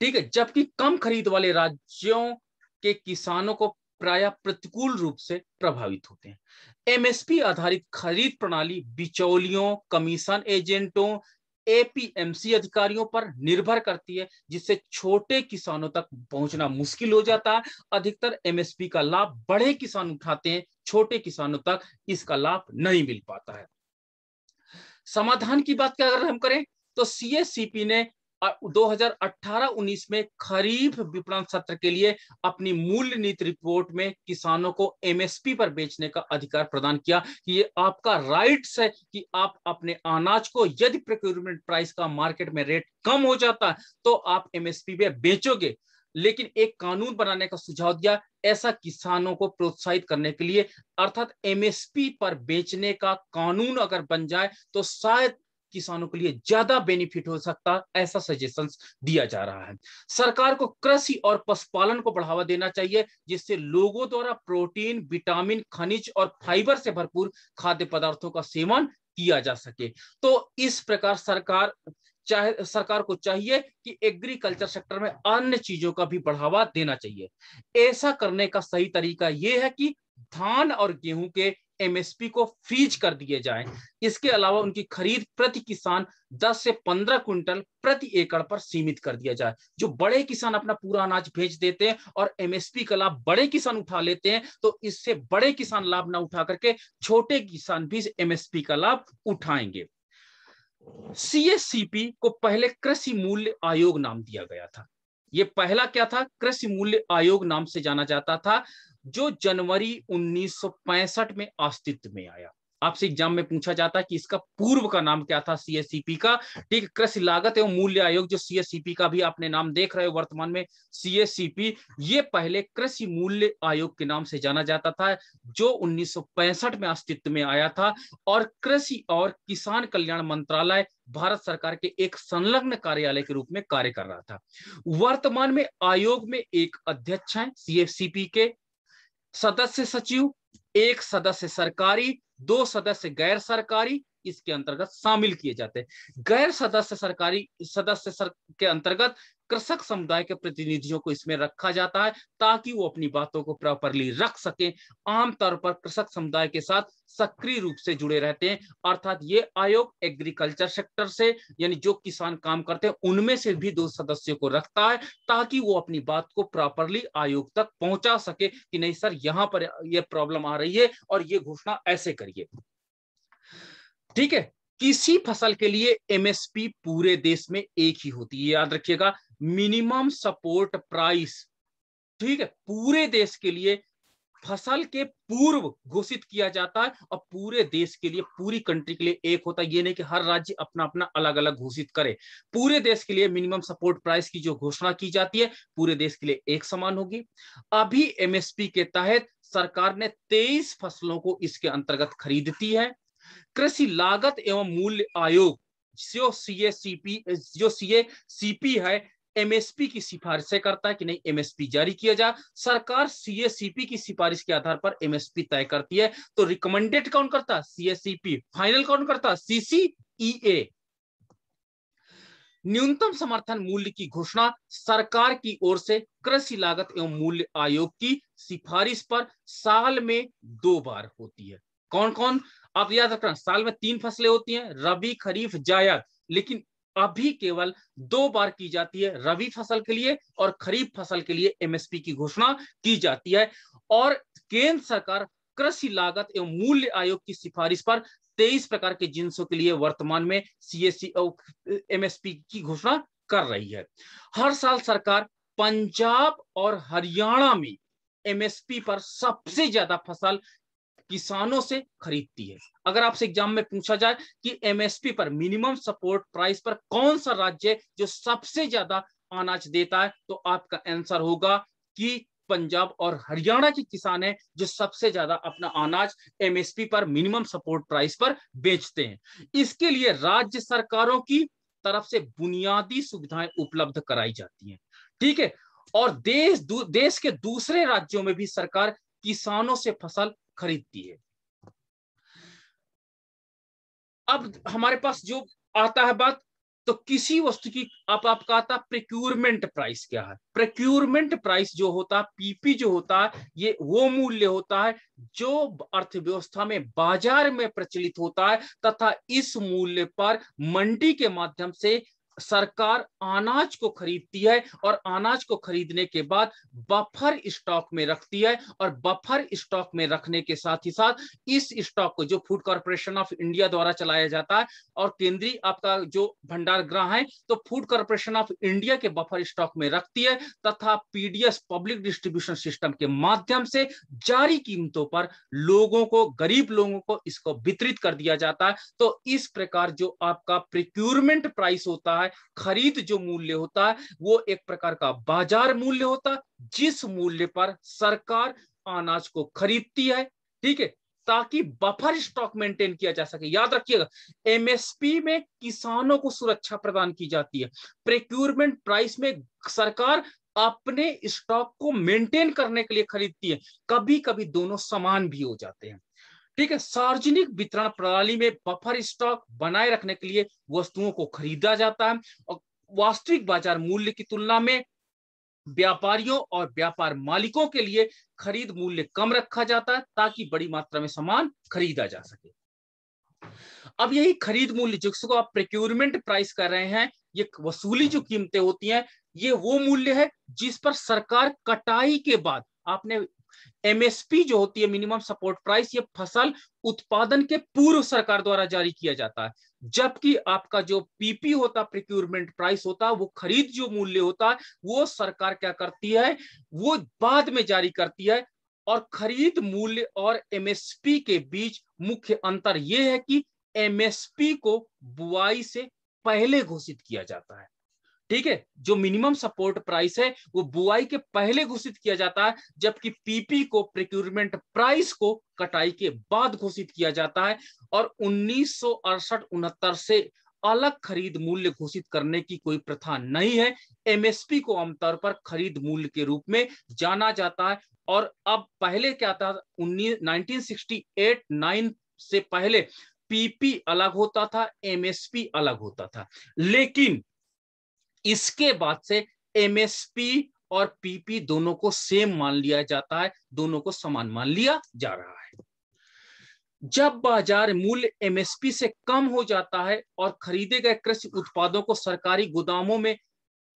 Speaker 1: ठीक है जबकि कम खरीद वाले राज्यों के किसानों को प्राय प्रतिकूल रूप से प्रभावित होते हैं एमएसपी आधारित खरीद प्रणाली बिचौलियों कमीशन एजेंटों एपीएमसी अधिकारियों पर निर्भर करती है जिससे छोटे किसानों तक पहुंचना मुश्किल हो जाता है अधिकतर एमएसपी का लाभ बड़े किसान उठाते हैं छोटे किसानों तक इसका लाभ नहीं मिल पाता है समाधान की बात अगर हम करें तो सीएससीपी ने 2018-19 में खरीफ विपणन सत्र के लिए अपनी मूल्य नीति रिपोर्ट में किसानों को एमएसपी पर बेचने का अधिकार प्रदान किया कि ये आपका राइट्स है कि आप अपने अनाज को यदि प्रोक्योरमेंट प्राइस का मार्केट में रेट कम हो जाता तो आप एमएसपी पे बेचोगे लेकिन एक कानून बनाने का सुझाव दिया ऐसा किसानों को प्रोत्साहित करने के लिए अर्थात एमएसपी पर बेचने का कानून अगर बन जाए तो शायद किसानों के लिए ज्यादा बेनिफिट हो सकता ऐसा सजेशन दिया जा रहा है सरकार को कृषि और पशुपालन को बढ़ावा देना चाहिए जिससे लोगों द्वारा प्रोटीन विटामिन खनिज और फाइबर से भरपूर खाद्य पदार्थों का सेवन किया जा सके तो इस प्रकार सरकार चाहे सरकार को चाहिए कि एग्रीकल्चर सेक्टर में अन्य चीजों का भी बढ़ावा देना चाहिए ऐसा करने का सही तरीका यह है कि धान और गेहूं के एमएसपी को फ्रीज कर दिए जाए इसके अलावा उनकी खरीद प्रति किसान 10 से 15 क्विंटल प्रति एकड़ पर सीमित कर दिया जाए जो बड़े किसान अपना पूरा अनाज भेज देते हैं और एमएसपी का लाभ बड़े किसान उठा लेते हैं तो इससे बड़े किसान लाभ ना उठा करके छोटे किसान भी एमएसपी का लाभ उठाएंगे सीएससीपी को पहले कृषि मूल्य आयोग नाम दिया गया था यह पहला क्या था कृषि मूल्य आयोग नाम से जाना जाता था जो जनवरी 1965 में अस्तित्व में आया आपसे एग्जाम में पूछा जाता है कि इसका पूर्व का नाम क्या था सीएससीपी का ठीक है कृषि लागत एवं मूल्य आयोग जो सीएससीपी का भी आपने नाम देख रहे हो वर्तमान में सीएससीपी ये पहले कृषि मूल्य आयोग के नाम से जाना जाता था जो 1965 में अस्तित्व में आया था और कृषि और किसान कल्याण मंत्रालय भारत सरकार के एक संलग्न कार्यालय के रूप में कार्य कर रहा था वर्तमान में आयोग में एक अध्यक्ष है सीएफसीपी के सदस्य सचिव एक सदस्य सरकारी दो सदस्य गैर सरकारी इसके अंतर्गत शामिल किए जाते हैं गैर सदस्य सरकारी सदस्य सर के अंतर्गत कृषक समुदाय के प्रतिनिधियों को इसमें रखा जाता है ताकि वो अपनी बातों को प्रॉपरली रख सके आमतौर पर कृषक समुदाय के साथ सक्रिय रूप से जुड़े रहते हैं अर्थात ये आयोग एग्रीकल्चर सेक्टर से यानी जो किसान काम करते हैं उनमें से भी दो सदस्यों को रखता है ताकि वो अपनी बात को प्रॉपरली आयोग तक पहुंचा सके कि नहीं सर यहाँ पर यह प्रॉब्लम आ रही है और ये घोषणा ऐसे करिए ठीक है किसी फसल के लिए एमएसपी पूरे देश में एक ही होती है याद रखिएगा मिनिमम सपोर्ट प्राइस ठीक है पूरे देश के लिए फसल के पूर्व घोषित किया जाता है और पूरे देश के लिए पूरी कंट्री के लिए एक होता है ये नहीं कि हर राज्य अपना अपना अलग अलग घोषित करे पूरे देश के लिए मिनिमम सपोर्ट प्राइस की जो घोषणा की जाती है पूरे देश के लिए एक समान होगी अभी एमएसपी के तहत सरकार ने तेईस फसलों को इसके अंतर्गत खरीदती है कृषि लागत एवं मूल्य आयोग जो सी ए सी पी जो सी ए सी पी है एमएसपी की सिफारिशें करता है कि नहीं एमएसपी जारी किया जाए सरकार पी की सिफारिश के आधार पर एमएसपी तय करती है तो रिकमेंडेड कौन करता है पी फाइनल कौन करता है सीसीईए e न्यूनतम समर्थन मूल्य की घोषणा सरकार की ओर से कृषि लागत एवं मूल्य आयोग की सिफारिश पर साल में दो बार होती है कौन कौन आप याद रखना साल में तीन फसलें होती हैं रबी खरीफ जायद लेकिन अभी केवल दो बार की जाती है रबी फसल के लिए और खरीफ फसल के लिए एमएसपी की घोषणा की जाती है और केंद्र सरकार कृषि लागत एवं मूल्य आयोग की सिफारिश पर तेईस प्रकार के जिनसों के लिए वर्तमान में सीएससी एमएसपी की घोषणा कर रही है हर साल सरकार पंजाब और हरियाणा में एमएसपी पर सबसे ज्यादा फसल किसानों से खरीदती है अगर आपसे एग्जाम में पूछा जाए कि एमएसपी पर मिनिमम सपोर्ट प्राइस पर कौन सा राज्य जो सबसे ज्यादा अनाज देता है तो आपका आंसर होगा कि पंजाब और हरियाणा के किसान हैं जो सबसे ज्यादा अपना अनाज एमएसपी पर मिनिमम सपोर्ट प्राइस पर बेचते हैं इसके लिए राज्य सरकारों की तरफ से बुनियादी सुविधाएं उपलब्ध कराई जाती हैं ठीक है और देश देश के दूसरे राज्यों में भी सरकार किसानों से फसल खरीदती है अब हमारे पास जो आता है बात तो किसी वस्तु की आप आपका आता प्रिक्यूरमेंट प्राइस क्या है प्रिक्यूरमेंट प्राइस जो होता है पीपी जो होता है ये वो मूल्य होता है जो अर्थव्यवस्था में बाजार में प्रचलित होता है तथा इस मूल्य पर मंडी के माध्यम से सरकार अनाज को खरीदती है और अनाज को खरीदने के बाद बफर स्टॉक में रखती है और बफर स्टॉक में रखने के साथ ही साथ इस स्टॉक को जो फूड कॉरपोरेशन ऑफ इंडिया द्वारा चलाया जाता है और केंद्रीय आपका जो भंडार ग्रह है तो फूड कॉरपोरेशन ऑफ इंडिया के बफर स्टॉक में रखती है तथा पीडीएस पब्लिक डिस्ट्रीब्यूशन सिस्टम के माध्यम से जारी कीमतों पर लोगों को गरीब लोगों को इसको वितरित कर दिया जाता है तो इस प्रकार जो आपका प्रिक्यूरमेंट प्राइस होता है है खरीद जो मूल्य होता है वो एक प्रकार का बाजार मूल्य होता है जिस मूल्य पर सरकार अनाज को खरीदती है ठीक है ताकि बफर स्टॉक मेंटेन किया जा सके याद रखिएगा एमएसपी में किसानों को सुरक्षा प्रदान की जाती है प्रिक्यूरमेंट प्राइस में सरकार अपने स्टॉक को मेंटेन करने के लिए खरीदती है कभी कभी दोनों समान भी हो जाते हैं ठीक है सार्वजनिक वितरण प्रणाली में बफर स्टॉक बनाए रखने के लिए वस्तुओं को खरीदा जाता है और वास्तविक बाजार मूल्य की तुलना में व्यापारियों और व्यापार मालिकों के लिए खरीद मूल्य कम रखा जाता है ताकि बड़ी मात्रा में सामान खरीदा जा सके अब यही खरीद मूल्य जिसको आप प्रिक्योरमेंट प्राइस कर रहे हैं ये वसूली जो कीमतें होती हैं ये वो मूल्य है जिस पर सरकार कटाई के बाद आपने एमएसपी जो होती है मिनिमम सपोर्ट प्राइस ये फसल उत्पादन के पूर्व सरकार द्वारा जारी किया जाता है जबकि आपका जो पीपी होता प्रिक्यूरमेंट प्राइस होता वो खरीद जो मूल्य होता है वो सरकार क्या करती है वो बाद में जारी करती है और खरीद मूल्य और एमएसपी के बीच मुख्य अंतर यह है कि एमएसपी को बुआई से पहले घोषित किया जाता है ठीक है जो मिनिमम सपोर्ट प्राइस है वो बुआई के पहले घोषित किया जाता है जबकि पीपी को प्रिक्यूरमेंट प्राइस को कटाई के बाद घोषित किया जाता है और उन्नीस सौ से अलग खरीद मूल्य घोषित करने की कोई प्रथा नहीं है एमएसपी को आमतौर पर खरीद मूल्य के रूप में जाना जाता है और अब पहले क्या था उन्नीस नाइनटीन सिक्सटी एट नाइन से पहले पीपी अलग होता था एमएसपी अलग होता था लेकिन इसके बाद से एमएसपी और पीपी दोनों को सेम मान लिया जाता है दोनों को समान मान लिया जा रहा है जब बाजार मूल्य एमएसपी से कम हो जाता है और खरीदे गए कृषि उत्पादों को सरकारी गोदामों में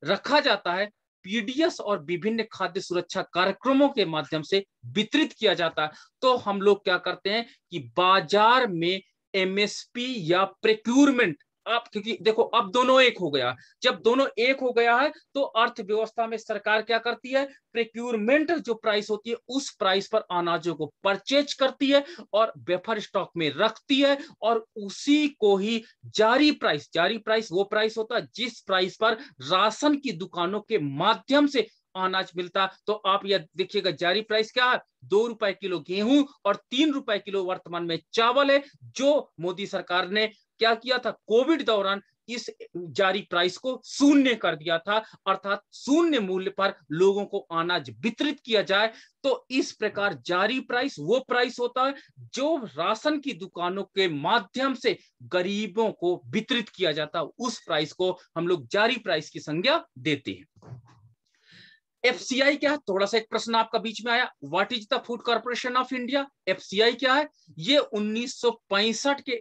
Speaker 1: रखा जाता है पीडीएस और विभिन्न खाद्य सुरक्षा कार्यक्रमों के माध्यम से वितरित किया जाता है तो हम लोग क्या करते हैं कि बाजार में एमएसपी या प्रक्यूरमेंट आप क्योंकि देखो अब दोनों एक हो गया जब दोनों एक हो गया है तो अर्थव्यवस्था में सरकार क्या करती है प्रिक्यूरमेंट जो प्राइस होती है उस प्राइस पर अनाजों को परचेज करती है और बेफर स्टॉक में रखती है और उसी को ही जारी प्राइस जारी प्राइस वो प्राइस होता है जिस प्राइस पर राशन की दुकानों के माध्यम से अनाज मिलता तो आप यह देखिएगा जारी प्राइस क्या है दो रुपए किलो गेहूं और तीन रुपए किलो वर्तमान में चावल है जो मोदी सरकार ने क्या किया था कोविड दौरान इस जारी प्राइस को शून्य कर दिया था अर्थात शून्य मूल्य पर लोगों को अनाज वितरित किया जाए तो इस प्रकार जारी प्राइस वो प्राइस होता है जो राशन की दुकानों के माध्यम से गरीबों को वितरित किया जाता है उस प्राइस को हम लोग जारी प्राइस की संज्ञा देते हैं एफ क्या है थोड़ा सा एक प्रश्न आपका बीच में आया what is the food corporation of India F क्या है ये 1965 के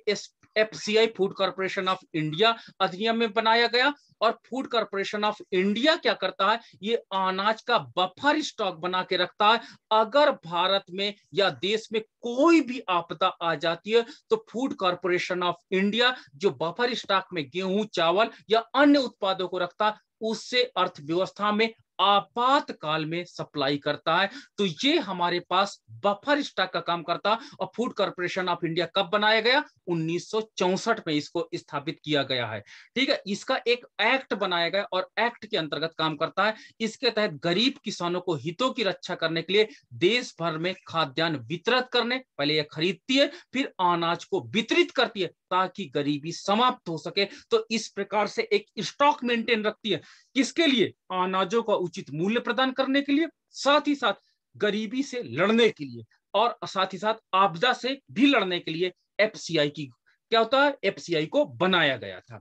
Speaker 1: FCI food corporation of India अधिनियम में बनाया गया और फूड कॉरपोरेशन ऑफ इंडिया क्या करता है ये अनाज का बफर स्टॉक बना के रखता है अगर भारत में या देश में कोई भी आपदा आ जाती है तो फूड कॉरपोरेशन ऑफ इंडिया जो बफर स्टॉक में गेहूं चावल या अन्य उत्पादों को रखता है उससे अर्थव्यवस्था में आपातकाल में सप्लाई करता है तो ये हमारे पास बफर स्टॉक का काम करता और फूड कॉरपोरेशन ऑफ इंडिया कब बनाया गया 1964 में इसको स्थापित किया गया है ठीक है इसका एक एक्ट बनाया गया और एक्ट के अंतर्गत काम करता है इसके तहत गरीब किसानों को हितों की रक्षा करने के लिए देश भर में खाद्यान्न वितरित करने पहले यह खरीदती है फिर अनाज को वितरित करती है सप्ताह की गरीबी समाप्त हो सके तो इस प्रकार से एक स्टॉक मेंटेन रखती है किसके लिए अनाजों का उचित मूल्य प्रदान करने के लिए साथ ही साथ गरीबी से लड़ने के लिए और साथ ही साथ आपदा से भी लड़ने के लिए एफसीआई की क्या होता है एफसीआई को बनाया गया था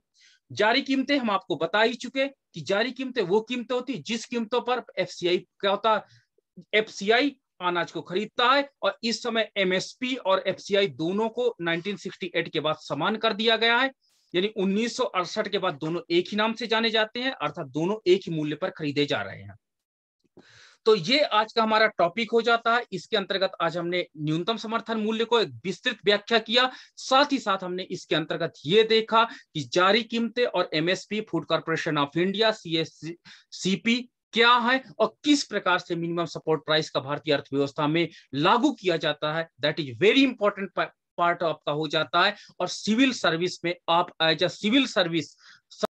Speaker 1: जारी कीमतें हम आपको बता ही चुके कि जारी कीमतें वो कीमतें होती जिस कीमतों पर एफसीआई क्या होता एफसीआई अनाज को खरीदता है और इस समय एमएसपी और एफसीआई दोनों को 1968 के बाद समान कर दिया गया है यानी उन्नीस के बाद दोनों एक ही नाम से जाने जाते हैं अर्थात दोनों एक ही मूल्य पर खरीदे जा रहे हैं तो ये आज का हमारा टॉपिक हो जाता है इसके अंतर्गत आज हमने न्यूनतम समर्थन मूल्य को एक विस्तृत व्याख्या किया साथ ही साथ हमने इसके अंतर्गत ये देखा कि जारी कीमतें और MSP food corporation of India C CP क्या है और किस प्रकार से मिनिमम सपोर्ट प्राइस का भारतीय अर्थव्यवस्था में लागू किया जाता है that is very important part आपका हो जाता है और सिविल सर्विस में आप एज अ सिविल सर्विस